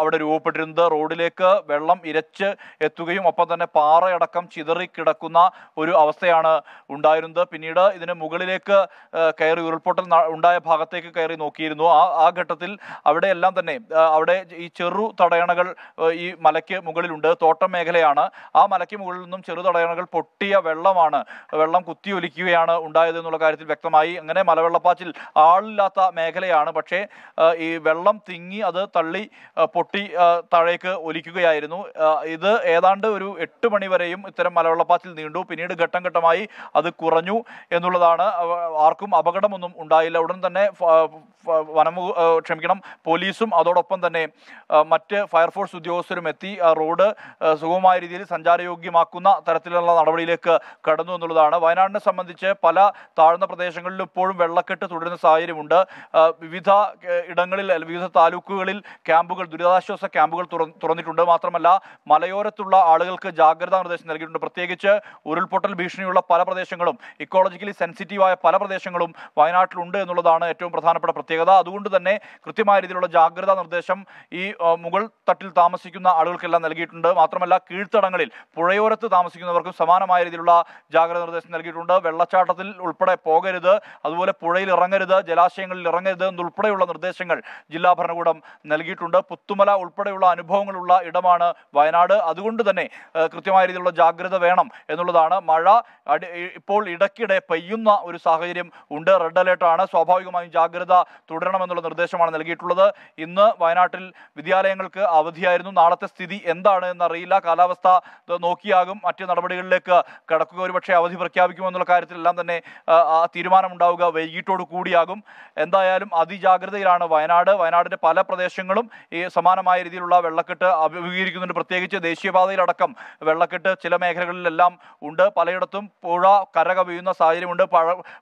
Speaker 9: അവിടെ രൂപപ്പെട്ടിരുന്നത് റോഡിലേക്ക് വെള്ളം ഇരച്ച് എത്തുകയും ഒപ്പം തന്നെ പാറയടക്കം ചിതറിക്കിടക്കുന്ന ഒരു അവസ്ഥയാണ് ഉണ്ടായിരുന്നത് പിന്നീട് ഇതിന് മുകളിലേക്ക് കയറി ഉരുൾപൊട്ടൽ ഉണ്ടായ ഭാഗത്തേക്ക് കയറി നോക്കിയിരുന്നു ആ ആ ഘട്ടത്തിൽ അവിടെയെല്ലാം തന്നെ അവിടെ ഈ ചെറു തടയണകൾ ഈ മലയ്ക്ക് മുകളിലുണ്ട് തോട്ടം മേഖലയാണ് ആ മലയ്ക്ക് മുകളിൽ കിണറുകളിൽ നിന്നും ചെറുതടയണകൾ പൊട്ടിയ വെള്ളമാണ് വെള്ളം കുത്തിയൊലിക്കുകയാണ് ഉണ്ടായത് എന്നുള്ള കാര്യത്തിൽ വ്യക്തമായി അങ്ങനെ മലവെള്ളപ്പാച്ചിൽ ആളില്ലാത്ത മേഖലയാണ് പക്ഷേ ഈ വെള്ളം തിങ്ങി അത് തള്ളി പൊട്ടി താഴേക്ക് ഒലിക്കുകയായിരുന്നു ഇത് ഏതാണ്ട് ഒരു എട്ട് മണിവരെയും ഇത്തരം മലവെള്ളപ്പാച്ചിൽ നീണ്ടു പിന്നീട് ഘട്ടം ഘട്ടമായി അത് കുറഞ്ഞു എന്നുള്ളതാണ് ആർക്കും അപകടമൊന്നും ഉണ്ടായില്ല ഉടൻ തന്നെ വനം ക്ഷമിക്കണം പോലീസും അതോടൊപ്പം തന്നെ മറ്റ് ഫയർഫോഴ്സ് ഉദ്യോഗസ്ഥരും എത്തി റോഡ് സുഗമമായ രീതിയിൽ സഞ്ചാരയോഗ്യമാക്കും ദുർബലമാക്കുന്ന തരത്തിലുള്ള നടപടിയിലേക്ക് കടന്നു എന്നുള്ളതാണ് വയനാടിനെ സംബന്ധിച്ച് പല താഴ്ന്ന പ്രദേശങ്ങളിലും ഇപ്പോഴും വെള്ളക്കെട്ട് തുടരുന്ന സാഹചര്യമുണ്ട് വിവിധ ഇടങ്ങളിൽ വിവിധ താലൂക്കുകളിൽ ക്യാമ്പുകൾ ദുരിതാശ്വാസ ക്യാമ്പുകൾ തുറന്നിട്ടുണ്ട് മാത്രമല്ല മലയോരത്തുള്ള ആളുകൾക്ക് ജാഗ്രതാ നിർദ്ദേശം നൽകിയിട്ടുണ്ട് പ്രത്യേകിച്ച് ഉരുൾപൊട്ടൽ ഭീഷണിയുള്ള പല പ്രദേശങ്ങളും ഇക്കോളജിക്കലി സെൻസിറ്റീവായ പല പ്രദേശങ്ങളും വയനാട്ടിലുണ്ട് എന്നുള്ളതാണ് ഏറ്റവും പ്രധാനപ്പെട്ട പ്രത്യേകത അതുകൊണ്ട് തന്നെ കൃത്യമായ രീതിയിലുള്ള ജാഗ്രതാ നിർദ്ദേശം ഈ മുകൾ തട്ടിൽ താമസിക്കുന്ന ആളുകൾക്കെല്ലാം നൽകിയിട്ടുണ്ട് മാത്രമല്ല കീഴ്ത്തടങ്ങളിൽ പുഴയോര പുറത്ത് താമസിക്കുന്നവർക്കും സമാനമായ രീതിയിലുള്ള ജാഗ്രത നിർദ്ദേശം നൽകിയിട്ടുണ്ട് വെള്ളച്ചാട്ടത്തിൽ ഉൾപ്പെടെ പോകരുത് അതുപോലെ പുഴയിൽ ഇറങ്ങരുത് ജലാശയങ്ങളിൽ ഇറങ്ങരുത് എന്നുൾപ്പെടെയുള്ള നിർദ്ദേശങ്ങൾ ജില്ലാ ഭരണകൂടം നൽകിയിട്ടുണ്ട് പുത്തുമല ഉൾപ്പെടെയുള്ള അനുഭവങ്ങളുള്ള ഇടമാണ് വയനാട് അതുകൊണ്ട് തന്നെ കൃത്യമായ രീതിയിലുള്ള ജാഗ്രത വേണം എന്നുള്ളതാണ് മഴ ഇപ്പോൾ ഇടയ്ക്കിടെ പെയ്യുന്ന ഒരു സാഹചര്യം ഉണ്ട് റെഡ് അലേർട്ടാണ് സ്വാഭാവികമായും ജാഗ്രത തുടരണമെന്നുള്ള നിർദ്ദേശമാണ് നൽകിയിട്ടുള്ളത് ഇന്ന് വയനാട്ടിൽ വിദ്യാലയങ്ങൾക്ക് അവധിയായിരുന്നു നാളത്തെ സ്ഥിതി എന്താണ് എന്നറിയില്ല കാലാവസ്ഥ നോക്കിയാൽ പൂർത്തിയാകും മറ്റ് നടപടികളിലേക്ക് കടക്കുക ഒരുപക്ഷെ അവധി പ്രഖ്യാപിക്കുമെന്നുള്ള കാര്യത്തിലെല്ലാം തന്നെ ആ തീരുമാനമുണ്ടാവുക വൈകിട്ടോട് കൂടിയാകും എന്തായാലും അതിജാഗ്രതയിലാണ് വയനാട് വയനാടിൻ്റെ പല പ്രദേശങ്ങളും ഈ സമാനമായ രീതിയിലുള്ള വെള്ളക്കെട്ട് അഭിമുഖീകരിക്കുന്നുണ്ട് പ്രത്യേകിച്ച് ദേശീയപാതയിലടക്കം വെള്ളക്കെട്ട് ചില മേഖലകളിലെല്ലാം ഉണ്ട് പലയിടത്തും പുഴ കര കവിയുന്ന സാഹചര്യമുണ്ട്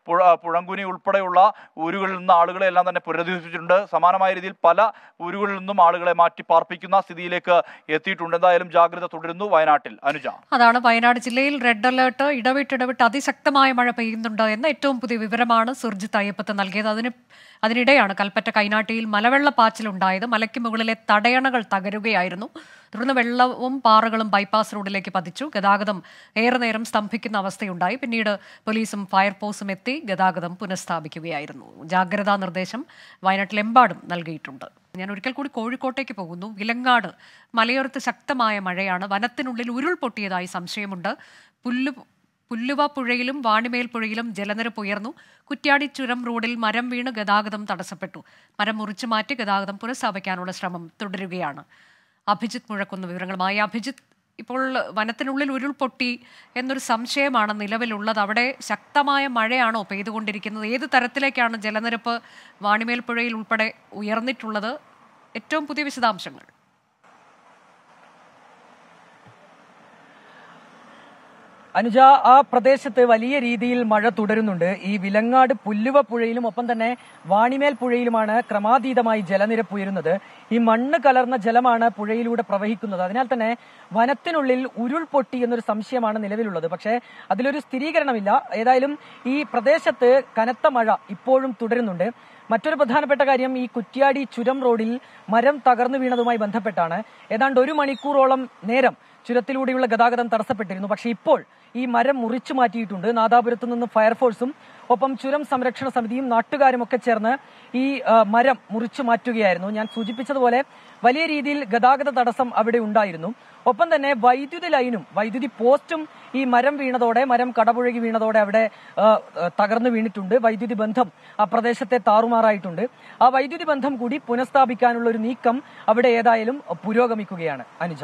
Speaker 9: പുഴ പുഴങ്കുനി ഉൾപ്പെടെയുള്ള ഊരുകളിൽ നിന്ന് ആളുകളെ എല്ലാം തന്നെ പുനരധിവസിച്ചിട്ടുണ്ട് സമാനമായ രീതിയിൽ പല ഊരുകളിൽ നിന്നും ആളുകളെ മാറ്റി പാർപ്പിക്കുന്ന സ്ഥിതിയിലേക്ക് എത്തിയിട്ടുണ്ട് എന്തായാലും ജാഗ്രത തുടരുന്നു വയനാട്ടിൽ അനുജ
Speaker 1: അതാണ് വയനാട് ജില്ലയിൽ റെഡ് അലേർട്ട് ഇടവിട്ടിടവിട്ട് അതിശക്തമായ മഴ പെയ്യുന്നുണ്ട് എന്ന ഏറ്റവും പുതിയ വിവരമാണ് സുർജിത് അയ്യപ്പത്ത് നൽകിയത് അതിന് അതിനിടെയാണ് കൽപ്പറ്റ കൈനാട്ടിയിൽ മലവെള്ളപ്പാച്ചിലുണ്ടായത് മലയ്ക്ക് മുകളിലെ തടയണകൾ തകരുകയായിരുന്നു തുടർന്ന് വെള്ളവും പാറകളും ബൈപ്പാസ് റോഡിലേക്ക് പതിച്ചു ഗതാഗതം ഏറെ നേരം സ്തംഭിക്കുന്ന അവസ്ഥയുണ്ടായി പിന്നീട് പോലീസും ഫയർഫോഴ്സും എത്തി ഗതാഗതം പുനഃസ്ഥാപിക്കുകയായിരുന്നു ജാഗ്രതാ നിർദ്ദേശം വയനാട്ടിലെമ്പാടും നൽകിയിട്ടുണ്ട് ഞാൻ ഒരിക്കൽ കൂടി കോഴിക്കോട്ടേക്ക് പോകുന്നു വിലങ്ങാട് മലയോരത്ത് ശക്തമായ മഴയാണ് വനത്തിനുള്ളിൽ ഉരുൾപൊട്ടിയതായി സംശയമുണ്ട് പുല്ല് പുല്ലുവ പുഴയിലും വാണിമേൽ പുഴയിലും ജലനിരപ്പ് ഉയർന്നു കുറ്റ്യാടി ചുരം റോഡിൽ മരം വീണ് ഗതാഗതം തടസ്സപ്പെട്ടു മരം മുറിച്ചു മാറ്റി ഗതാഗതം പുനഃസ്ഥാപിക്കാനുള്ള ശ്രമം തുടരുകയാണ് അഭിജിത്ത് മുഴക്കുന്ന വിവരങ്ങളുമായി അഭിജിത്ത് ഇപ്പോൾ വനത്തിനുള്ളിൽ ഉരുൾപൊട്ടി എന്നൊരു സംശയമാണ് നിലവിലുള്ളത് അവിടെ ശക്തമായ മഴയാണോ പെയ്തുകൊണ്ടിരിക്കുന്നത് ഏത് തരത്തിലേക്കാണ് ജലനിരപ്പ് വാണിമേൽ പുഴയിൽ ഉൾപ്പെടെ ഉയർന്നിട്ടുള്ളത് ഏറ്റവും പുതിയ വിശദാംശങ്ങൾ
Speaker 7: അനുജ ആ പ്രദേശത്ത് വലിയ രീതിയിൽ മഴ തുടരുന്നുണ്ട് ഈ വിലങ്ങാട് പുല്ലുവ പുഴയിലും ഒപ്പം തന്നെ വാണിമേൽ പുഴയിലുമാണ് ക്രമാതീതമായി ജലനിരപ്പ് ഉയരുന്നത് ഈ മണ്ണ് കലർന്ന ജലമാണ് പുഴയിലൂടെ പ്രവഹിക്കുന്നത് അതിനാൽ തന്നെ വനത്തിനുള്ളിൽ ഉരുൾപൊട്ടി എന്നൊരു സംശയമാണ് നിലവിലുള്ളത് പക്ഷേ അതിലൊരു സ്ഥിരീകരണമില്ല ഏതായാലും ഈ പ്രദേശത്ത് കനത്ത മഴ ഇപ്പോഴും തുടരുന്നുണ്ട് മറ്റൊരു പ്രധാനപ്പെട്ട കാര്യം ഈ കുറ്റ്യാടി ചുരം റോഡിൽ മരം തകർന്നു വീണതുമായി ബന്ധപ്പെട്ടാണ് ഏതാണ്ട് ഒരു മണിക്കൂറോളം നേരം ചുരത്തിലൂടെയുള്ള ഗതാഗതം തടസ്സപ്പെട്ടിരുന്നു പക്ഷേ ഇപ്പോൾ ഈ മരം മുറിച്ചു മാറ്റിയിട്ടുണ്ട് നാദാപുരത്ത് നിന്ന് ഫയർഫോഴ്സും ഒപ്പം ചുരം സംരക്ഷണ സമിതിയും നാട്ടുകാരും ഒക്കെ ചേർന്ന് ഈ മരം മുറിച്ചു മാറ്റുകയായിരുന്നു ഞാൻ സൂചിപ്പിച്ചതുപോലെ വലിയ രീതിയിൽ ഗതാഗത തടസ്സം അവിടെ ഉണ്ടായിരുന്നു ഒപ്പം തന്നെ വൈദ്യുതി ലൈനും വൈദ്യുതി പോസ്റ്റും ഈ മരം വീണതോടെ മരം കടപുഴകി വീണതോടെ അവിടെ തകർന്നു വീണിട്ടുണ്ട് വൈദ്യുതി ബന്ധം ആ പ്രദേശത്തെ താറുമാറായിട്ടുണ്ട് ആ വൈദ്യുതി ബന്ധം കൂടി പുനഃസ്ഥാപിക്കാനുള്ള ഒരു നീക്കം അവിടെ ഏതായാലും പുരോഗമിക്കുകയാണ് അനുജ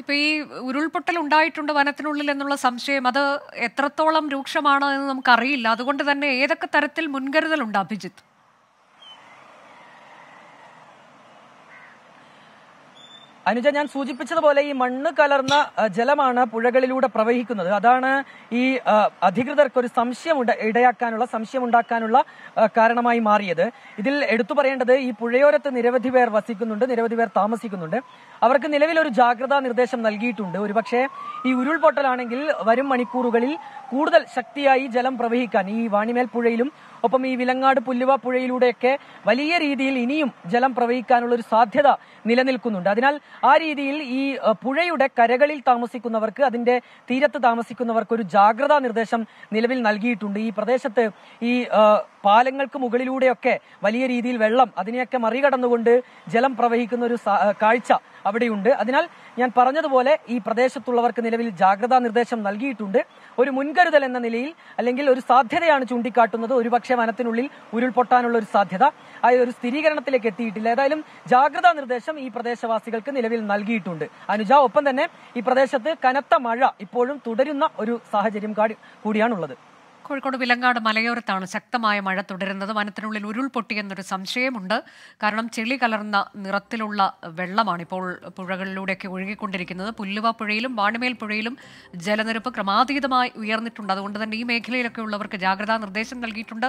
Speaker 1: ഇപ്പൊ ഈ ഉരുൾപൊട്ടൽ ഉണ്ടായിട്ടുണ്ട് വനത്തിനുള്ളിൽ എന്നുള്ള സംശയം അത് എത്രത്തോളം രൂക്ഷമാണ് എന്ന് നമുക്കറിയില്ല അതുകൊണ്ട് തന്നെ ഏതൊക്കെ തരത്തിൽ മുൻകരുതൽ ഉണ്ട് അഭിജിത്ത്
Speaker 7: അനുജ ഞാൻ സൂചിപ്പിച്ചതുപോലെ ഈ മണ്ണ് കലർന്ന ജലമാണ് പുഴകളിലൂടെ പ്രവഹിക്കുന്നത് അതാണ് ഈ അധികൃതർക്ക് ഒരു സംശയം ഇടയാക്കാനുള്ള സംശയം ഉണ്ടാക്കാനുള്ള കാരണമായി മാറിയത് ഇതിൽ എടുത്തു പറയേണ്ടത് ഈ പുഴയോരത്ത് നിരവധി പേർ വസിക്കുന്നുണ്ട് നിരവധി പേർ താമസിക്കുന്നുണ്ട് അവർക്ക് നിലവിൽ ഒരു ജാഗ്രതാ നിർദ്ദേശം നൽകിയിട്ടുണ്ട് ഒരുപക്ഷെ ഈ ഉരുൾപൊട്ടലാണെങ്കിൽ വരും മണിക്കൂറുകളിൽ കൂടുതൽ ശക്തിയായി ജലം പ്രവഹിക്കാൻ ഈ വാണിമേൽ പുഴയിലും ഒപ്പം ഈ വിലങ്ങാട് പുല്ലുവ പുഴയിലൂടെയൊക്കെ വലിയ രീതിയിൽ ഇനിയും ജലം പ്രവഹിക്കാനുള്ള ഒരു സാധ്യത നിലനിൽക്കുന്നുണ്ട് അതിനാൽ ആ രീതിയിൽ ഈ പുഴയുടെ കരകളിൽ താമസിക്കുന്നവർക്ക് അതിന്റെ തീരത്ത് താമസിക്കുന്നവർക്ക് ഒരു ജാഗ്രതാ നിർദ്ദേശം നിലവിൽ നൽകിയിട്ടുണ്ട് ഈ പ്രദേശത്ത് ഈ പാലങ്ങൾക്ക് മുകളിലൂടെയൊക്കെ വലിയ രീതിയിൽ വെള്ളം അതിനെയൊക്കെ മറികടന്നുകൊണ്ട് ജലം പ്രവഹിക്കുന്ന ഒരു കാഴ്ച അവിടെയുണ്ട് അതിനാൽ ഞാൻ പറഞ്ഞതുപോലെ ഈ പ്രദേശത്തുള്ളവർക്ക് നിലവിൽ ജാഗ്രതാ നിർദ്ദേശം നൽകിയിട്ടുണ്ട് ഒരു മുൻകരുതൽ എന്ന നിലയിൽ അല്ലെങ്കിൽ ഒരു സാധ്യതയാണ് ചൂണ്ടിക്കാട്ടുന്നത് ഒരുപക്ഷെ വനത്തിനുള്ളിൽ ഉരുൾപൊട്ടാനുള്ള ഒരു സാധ്യത ആ ഒരു സ്ഥിരീകരണത്തിലേക്ക് എത്തിയിട്ടില്ല ഏതായാലും ജാഗ്രതാ നിർദ്ദേശം ഈ പ്രദേശവാസികൾക്ക് നിലവിൽ നൽകിയിട്ടുണ്ട് അനുജ ഒപ്പം തന്നെ ഈ പ്രദേശത്ത് കനത്ത മഴ ഇപ്പോഴും തുടരുന്ന ഒരു സാഹചര്യം കൂടിയാണുള്ളത് കോഴിക്കോട് വിലങ്ങാട്
Speaker 1: മലയോരത്താണ് ശക്തമായ മഴ തുടരുന്നത് വനത്തിനുള്ളിൽ ഉരുൾപൊട്ടിയെന്നൊരു സംശയമുണ്ട് കാരണം ചെളി കലർന്ന നിറത്തിലുള്ള വെള്ളമാണ് ഇപ്പോൾ പുഴകളിലൂടെയൊക്കെ ഒഴുകിക്കൊണ്ടിരിക്കുന്നത് പുല്ലുവ പുഴയിലും വാണിമേൽ പുഴയിലും ജലനിരപ്പ് ക്രമാതീതമായി ഉയർന്നിട്ടുണ്ട് അതുകൊണ്ട് തന്നെ ഈ മേഖലയിലൊക്കെ ഉള്ളവർക്ക് ജാഗ്രതാ നിർദ്ദേശം നൽകിയിട്ടുണ്ട്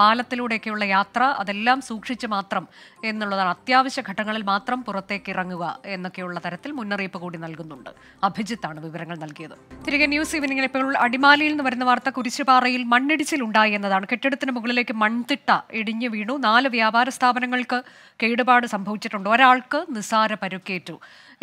Speaker 1: പാലത്തിലൂടെയൊക്കെയുള്ള യാത്ര അതെല്ലാം സൂക്ഷിച്ച് മാത്രം എന്നുള്ളതാണ് അത്യാവശ്യ ഘട്ടങ്ങളിൽ മാത്രം പുറത്തേക്ക് ഇറങ്ങുക എന്നൊക്കെയുള്ള തരത്തിൽ മുന്നറിയിപ്പ് കൂടി നൽകുന്നുണ്ട് അഭിജിത്താണ് വിവരങ്ങൾ നൽകിയത് തിരികെ ന്യൂസ് ഇവനിങ്ങിൽ ഇപ്പോൾ അടിമാലിയിൽ നിന്ന് വരുന്ന വാർത്ത കുരിശുപാറ മണ്ണിടിച്ചിൽ ഉണ്ടായി എന്നതാണ് കെട്ടിടത്തിന് മുകളിലേക്ക് മൺതിട്ട ഇടിഞ്ഞു വീണു നാല് വ്യാപാര സ്ഥാപനങ്ങൾക്ക് കേടുപാട് സംഭവിച്ചിട്ടുണ്ട് ഒരാൾക്ക് നിസാര പരുക്കേറ്റു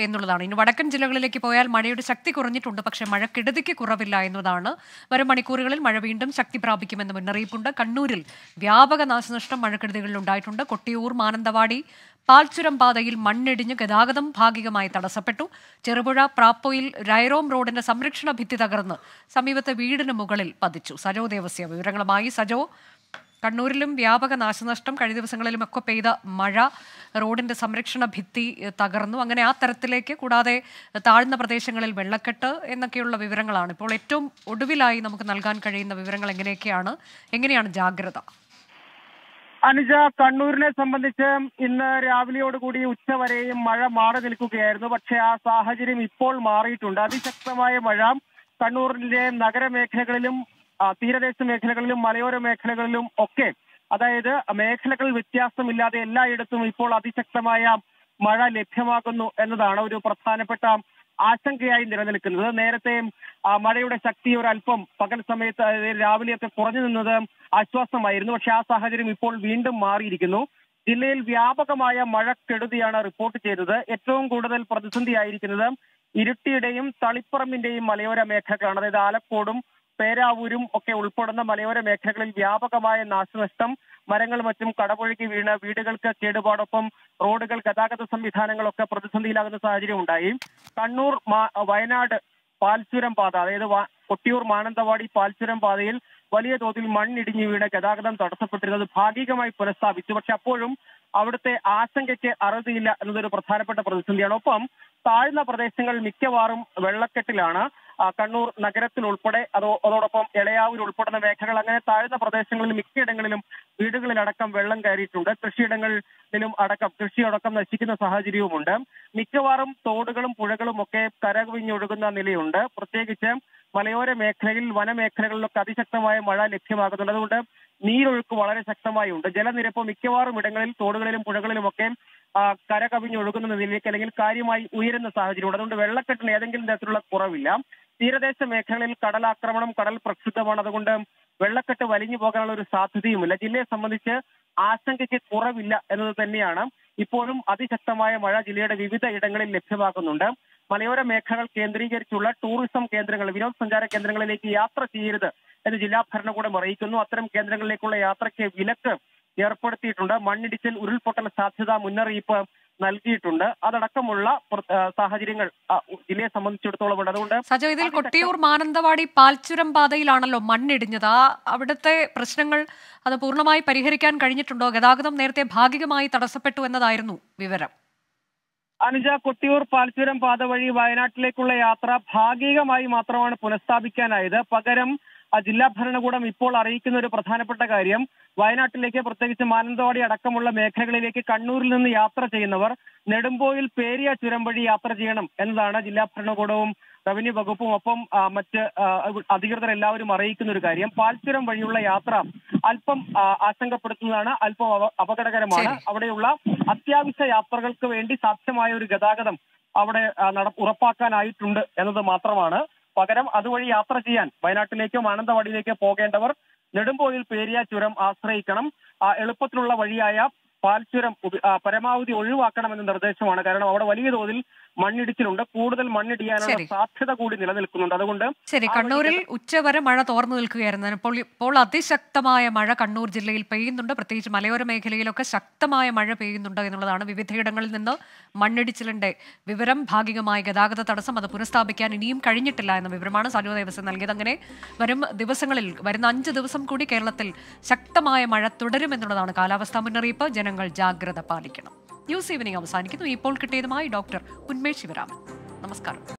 Speaker 1: എന്നുള്ളതാണ് ഇനി വടക്കൻ ജില്ലകളിലേക്ക് പോയാൽ മഴയുടെ ശക്തി കുറഞ്ഞിട്ടുണ്ട് പക്ഷേ മഴക്കെടുതിക്ക് കുറവില്ല എന്നതാണ് വരും മണിക്കൂറുകളിൽ മഴ വീണ്ടും ശക്തി പ്രാപിക്കുമെന്ന് മുന്നറിയിപ്പുണ്ട് കണ്ണൂരിൽ വ്യാപക നാശനഷ്ടം മഴക്കെടുതികളിൽ ഉണ്ടായിട്ടുണ്ട് കൊട്ടിയൂർ മാനന്തവാടി പാൽച്ചുരം പാതയിൽ മണ്ണിടിഞ്ഞ് ഗതാഗതം ഭാഗികമായി തടസ്സപ്പെട്ടു ചെറുപുഴ പ്രാപ്പോയിൽ റൈറോം റോഡിന്റെ സംരക്ഷണ ഭിത്തി തകർന്ന് സമീപത്തെ വീടിന് മുകളിൽ പതിച്ചു സജോ ദേവസ്യ വിവരങ്ങളുമായി സജോ കണ്ണൂരിലും വ്യാപക നാശനഷ്ടം കഴിഞ്ഞ ദിവസങ്ങളിലും ഒക്കെ പെയ്ത മഴ റോഡിന്റെ സംരക്ഷണ ഭിത്തി തകർന്നു അങ്ങനെ ആ തരത്തിലേക്ക് കൂടാതെ താഴ്ന്ന പ്രദേശങ്ങളിൽ വെള്ളക്കെട്ട് എന്നൊക്കെയുള്ള വിവരങ്ങളാണ് ഇപ്പോൾ ഏറ്റവും ഒടുവിലായി നമുക്ക് നൽകാൻ കഴിയുന്ന വിവരങ്ങൾ എങ്ങനെയൊക്കെയാണ് എങ്ങനെയാണ് ജാഗ്രത
Speaker 4: അനുജ കണ്ണൂരിനെ സംബന്ധിച്ച് ഇന്ന് രാവിലെയോടുകൂടി ഉച്ചവരെയും മഴ മാറി നിൽക്കുകയായിരുന്നു പക്ഷേ ആ സാഹചര്യം ഇപ്പോൾ മാറിയിട്ടുണ്ട് അതിശക്തമായ മഴ കണ്ണൂരിലെ നഗരമേഖലകളിലും തീരദേശ മേഖലകളിലും മലയോര മേഖലകളിലും ഒക്കെ അതായത് മേഖലകൾ വ്യത്യാസമില്ലാതെ എല്ലായിടത്തും ഇപ്പോൾ അതിശക്തമായ മഴ ലഭ്യമാകുന്നു എന്നതാണ് ഒരു പ്രധാനപ്പെട്ട ആശങ്കയായി നിലനിൽക്കുന്നത് നേരത്തെ മഴയുടെ ശക്തി ഒരല്പം പകൽ സമയത്ത് രാവിലെയൊക്കെ കുറഞ്ഞു നിന്നത് ആശ്വാസമായിരുന്നു പക്ഷെ ആ സാഹചര്യം ഇപ്പോൾ വീണ്ടും മാറിയിരിക്കുന്നു ജില്ലയിൽ വ്യാപകമായ മഴ കെടുതിയാണ് റിപ്പോർട്ട് ചെയ്തത് ഏറ്റവും കൂടുതൽ പ്രതിസന്ധിയായിരിക്കുന്നത് ഇരുട്ടിയുടെയും തളിപ്പറമ്പിന്റെയും മലയോര മേഖലകളാണ് അതായത് ആലക്കോടും പേരാവൂരും ഒക്കെ ഉൾപ്പെടുന്ന മലയോര മേഖലകളിൽ വ്യാപകമായ നാശനഷ്ടം മരങ്ങൾ മറ്റും കടപുഴകി വീണ് വീടുകൾക്ക് കേടുപാടൊപ്പം റോഡുകൾ ഗതാഗത സംവിധാനങ്ങളൊക്കെ പ്രതിസന്ധിയിലാകുന്ന സാഹചര്യം ഉണ്ടായി കണ്ണൂർ വയനാട് പാൽച്ചുരം പാത അതായത് കൊട്ടിയൂർ മാനന്തവാടി പാൽച്ചുരം പാതയിൽ വലിയ തോതിൽ മണ്ണിടിഞ്ഞു വീണ് ഗതാഗതം തടസ്സപ്പെട്ടിരുന്നത് ഭാഗികമായി പുനഃസ്ഥാപിച്ചു പക്ഷെ അപ്പോഴും അവിടുത്തെ ആശങ്കയ്ക്ക് അറുതിയില്ല എന്നതൊരു പ്രധാനപ്പെട്ട പ്രതിസന്ധിയാണ് ഒപ്പം താഴ്ന്ന പ്രദേശങ്ങൾ മിക്കവാറും വെള്ളക്കെട്ടിലാണ് കണ്ണൂർ ഉൾപ്പെടെ അതോ അതോടൊപ്പം എളയാവൂർ ഉൾപ്പെടുന്ന മേഖലകൾ അങ്ങനെ താഴ്ന്ന പ്രദേശങ്ങളിൽ മിക്കയിടങ്ങളിലും വീടുകളിലടക്കം വെള്ളം കയറിയിട്ടുണ്ട് കൃഷിയിടങ്ങളിലും അടക്കം കൃഷിയടക്കം നശിക്കുന്ന സാഹചര്യവുമുണ്ട് മിക്കവാറും തോടുകളും പുഴകളും ഒക്കെ കരകവിഞ്ഞൊഴുകുന്ന നിലയുണ്ട് പ്രത്യേകിച്ച് മലയോര മേഖലയിൽ വനമേഖലകളിലൊക്കെ അതിശക്തമായ മഴ ലഭ്യമാകുന്നുണ്ട് അതുകൊണ്ട് നീരൊഴുക്ക് വളരെ ശക്തമായി ഉണ്ട് ജലനിരപ്പ് മിക്കവാറും ഇടങ്ങളിൽ തോടുകളിലും പുഴകളിലുമൊക്കെ ഒക്കെ കരകവിഞ്ഞൊഴുകുന്ന നിലയിലേക്ക് അല്ലെങ്കിൽ കാര്യമായി ഉയരുന്ന സാഹചര്യമുണ്ട് അതുകൊണ്ട് വെള്ളക്കെട്ടിന് ഏതെങ്കിലും തരത്തിലുള്ള കുറവില്ല തീരദേശ മേഖലകളിൽ കടലാക്രമണം കടൽ പ്രക്ഷുബ്ധമാണ് അതുകൊണ്ട് വെള്ളക്കെട്ട് വലിഞ്ഞു പോകാനുള്ള ഒരു സാധ്യതയുമില്ല ജില്ലയെ സംബന്ധിച്ച് ആശങ്കയ്ക്ക് കുറവില്ല എന്നത് തന്നെയാണ് ഇപ്പോഴും അതിശക്തമായ മഴ ജില്ലയുടെ വിവിധ ഇടങ്ങളിൽ ലഭ്യമാകുന്നുണ്ട് മലയോര മേഖലകൾ കേന്ദ്രീകരിച്ചുള്ള ടൂറിസം കേന്ദ്രങ്ങൾ വിനോദസഞ്ചാര കേന്ദ്രങ്ങളിലേക്ക് യാത്ര ചെയ്യരുത് എന്ന് ജില്ലാ ഭരണകൂടം അറിയിക്കുന്നു അത്തരം കേന്ദ്രങ്ങളിലേക്കുള്ള യാത്രയ്ക്ക് വിലക്ക് ഏർപ്പെടുത്തിയിട്ടുണ്ട് മണ്ണിടിച്ചിൽ ഉരുൾപൊട്ടൽ സാധ്യത മുന്നറിയിപ്പ് നൽകിയിട്ടുണ്ട് അതടക്കമുള്ള സാഹചര്യങ്ങൾ ജില്ലയെ സംബന്ധിച്ചിടത്തോളം അതുകൊണ്ട്
Speaker 1: സജോ ഇതിൽ കൊട്ടിയൂർ മാനന്തവാടി പാൽച്ചുരം പാതയിലാണല്ലോ മണ്ണിടിഞ്ഞത് അവിടുത്തെ പ്രശ്നങ്ങൾ അത് പൂർണ്ണമായി പരിഹരിക്കാൻ കഴിഞ്ഞിട്ടുണ്ടോ ഗതാഗതം നേരത്തെ ഭാഗികമായി തടസ്സപ്പെട്ടു എന്നതായിരുന്നു
Speaker 4: വിവരം അനുജ കൊട്ടിയൂർ പാൽച്ചുരം പാത വഴി വയനാട്ടിലേക്കുള്ള യാത്ര ഭാഗികമായി മാത്രമാണ് പുനഃസ്ഥാപിക്കാനായത് പകരം ആ ജില്ലാ ഭരണകൂടം ഇപ്പോൾ അറിയിക്കുന്ന ഒരു പ്രധാനപ്പെട്ട കാര്യം വയനാട്ടിലേക്ക് പ്രത്യേകിച്ച് മാനന്തവാടി അടക്കമുള്ള മേഖലകളിലേക്ക് കണ്ണൂരിൽ നിന്ന് യാത്ര ചെയ്യുന്നവർ നെടുമ്പോയിൽ പേരിയ ചുരം വഴി യാത്ര ചെയ്യണം എന്നതാണ് ജില്ലാ ഭരണകൂടവും റവന്യൂ വകുപ്പും ഒപ്പം മറ്റ് അധികൃതർ എല്ലാവരും അറിയിക്കുന്ന ഒരു കാര്യം പാൽചുരം വഴിയുള്ള യാത്ര അല്പം ആശങ്കപ്പെടുത്തുന്നതാണ് അല്പം അപകടകരമാണ് അവിടെയുള്ള അത്യാവശ്യ യാത്രകൾക്ക് വേണ്ടി സാധ്യമായ ഒരു ഗതാഗതം അവിടെ ഉറപ്പാക്കാനായിട്ടുണ്ട് എന്നത് മാത്രമാണ് പകരം അതുവഴി യാത്ര ചെയ്യാൻ വയനാട്ടിലേക്കോ മാനന്തവാടിയിലേക്കോ പോകേണ്ടവർ നെടുമ്പോയിൽ പേരിയ ചുരം ആശ്രയിക്കണം എളുപ്പത്തിലുള്ള വഴിയായ പാൽചുരം പരമാവധി ഒഴിവാക്കണമെന്ന നിർദ്ദേശമാണ് കാരണം അവിടെ വലിയ തോതിൽ മണ്ണിടിച്ചിലുണ്ട് കൂടുതൽ മണ്ണിടിയാനുള്ള സാധ്യത കൂടി നിലനിൽക്കുന്നുണ്ട് അതുകൊണ്ട് ശരി കണ്ണൂരിൽ
Speaker 1: ഉച്ചവരെ മഴ തോർന്നു നിൽക്കുകയായിരുന്നു ഇപ്പോൾ ഇപ്പോൾ അതിശക്തമായ മഴ കണ്ണൂർ ജില്ലയിൽ പെയ്യുന്നുണ്ട് പ്രത്യേകിച്ച് മലയോര മേഖലയിലൊക്കെ ശക്തമായ മഴ പെയ്യുന്നുണ്ട് എന്നുള്ളതാണ് വിവിധയിടങ്ങളിൽ നിന്ന് മണ്ണിടിച്ചിലിന്റെ വിവരം ഭാഗികമായ ഗതാഗത തടസ്സം അത് പുനഃസ്ഥാപിക്കാൻ ഇനിയും കഴിഞ്ഞിട്ടില്ല എന്ന വിവരമാണ് സാനു ദേവസ്വം നൽകിയത് അങ്ങനെ വരും ദിവസങ്ങളിൽ വരുന്ന അഞ്ച് ദിവസം കൂടി കേരളത്തിൽ ശക്തമായ മഴ തുടരുമെന്നുള്ളതാണ് കാലാവസ്ഥാ മുന്നറിയിപ്പ് ജനങ്ങൾ ജാഗ്രത പാലിക്കണം ന്യൂസ്
Speaker 8: ഈവനിംഗ് അവസാനിക്കുന്നു ഇപ്പോൾ കിട്ടിയതുമായി ഡോക്ടർ ഉന്മേഷ് ശിവരാമൻ നമസ്കാരം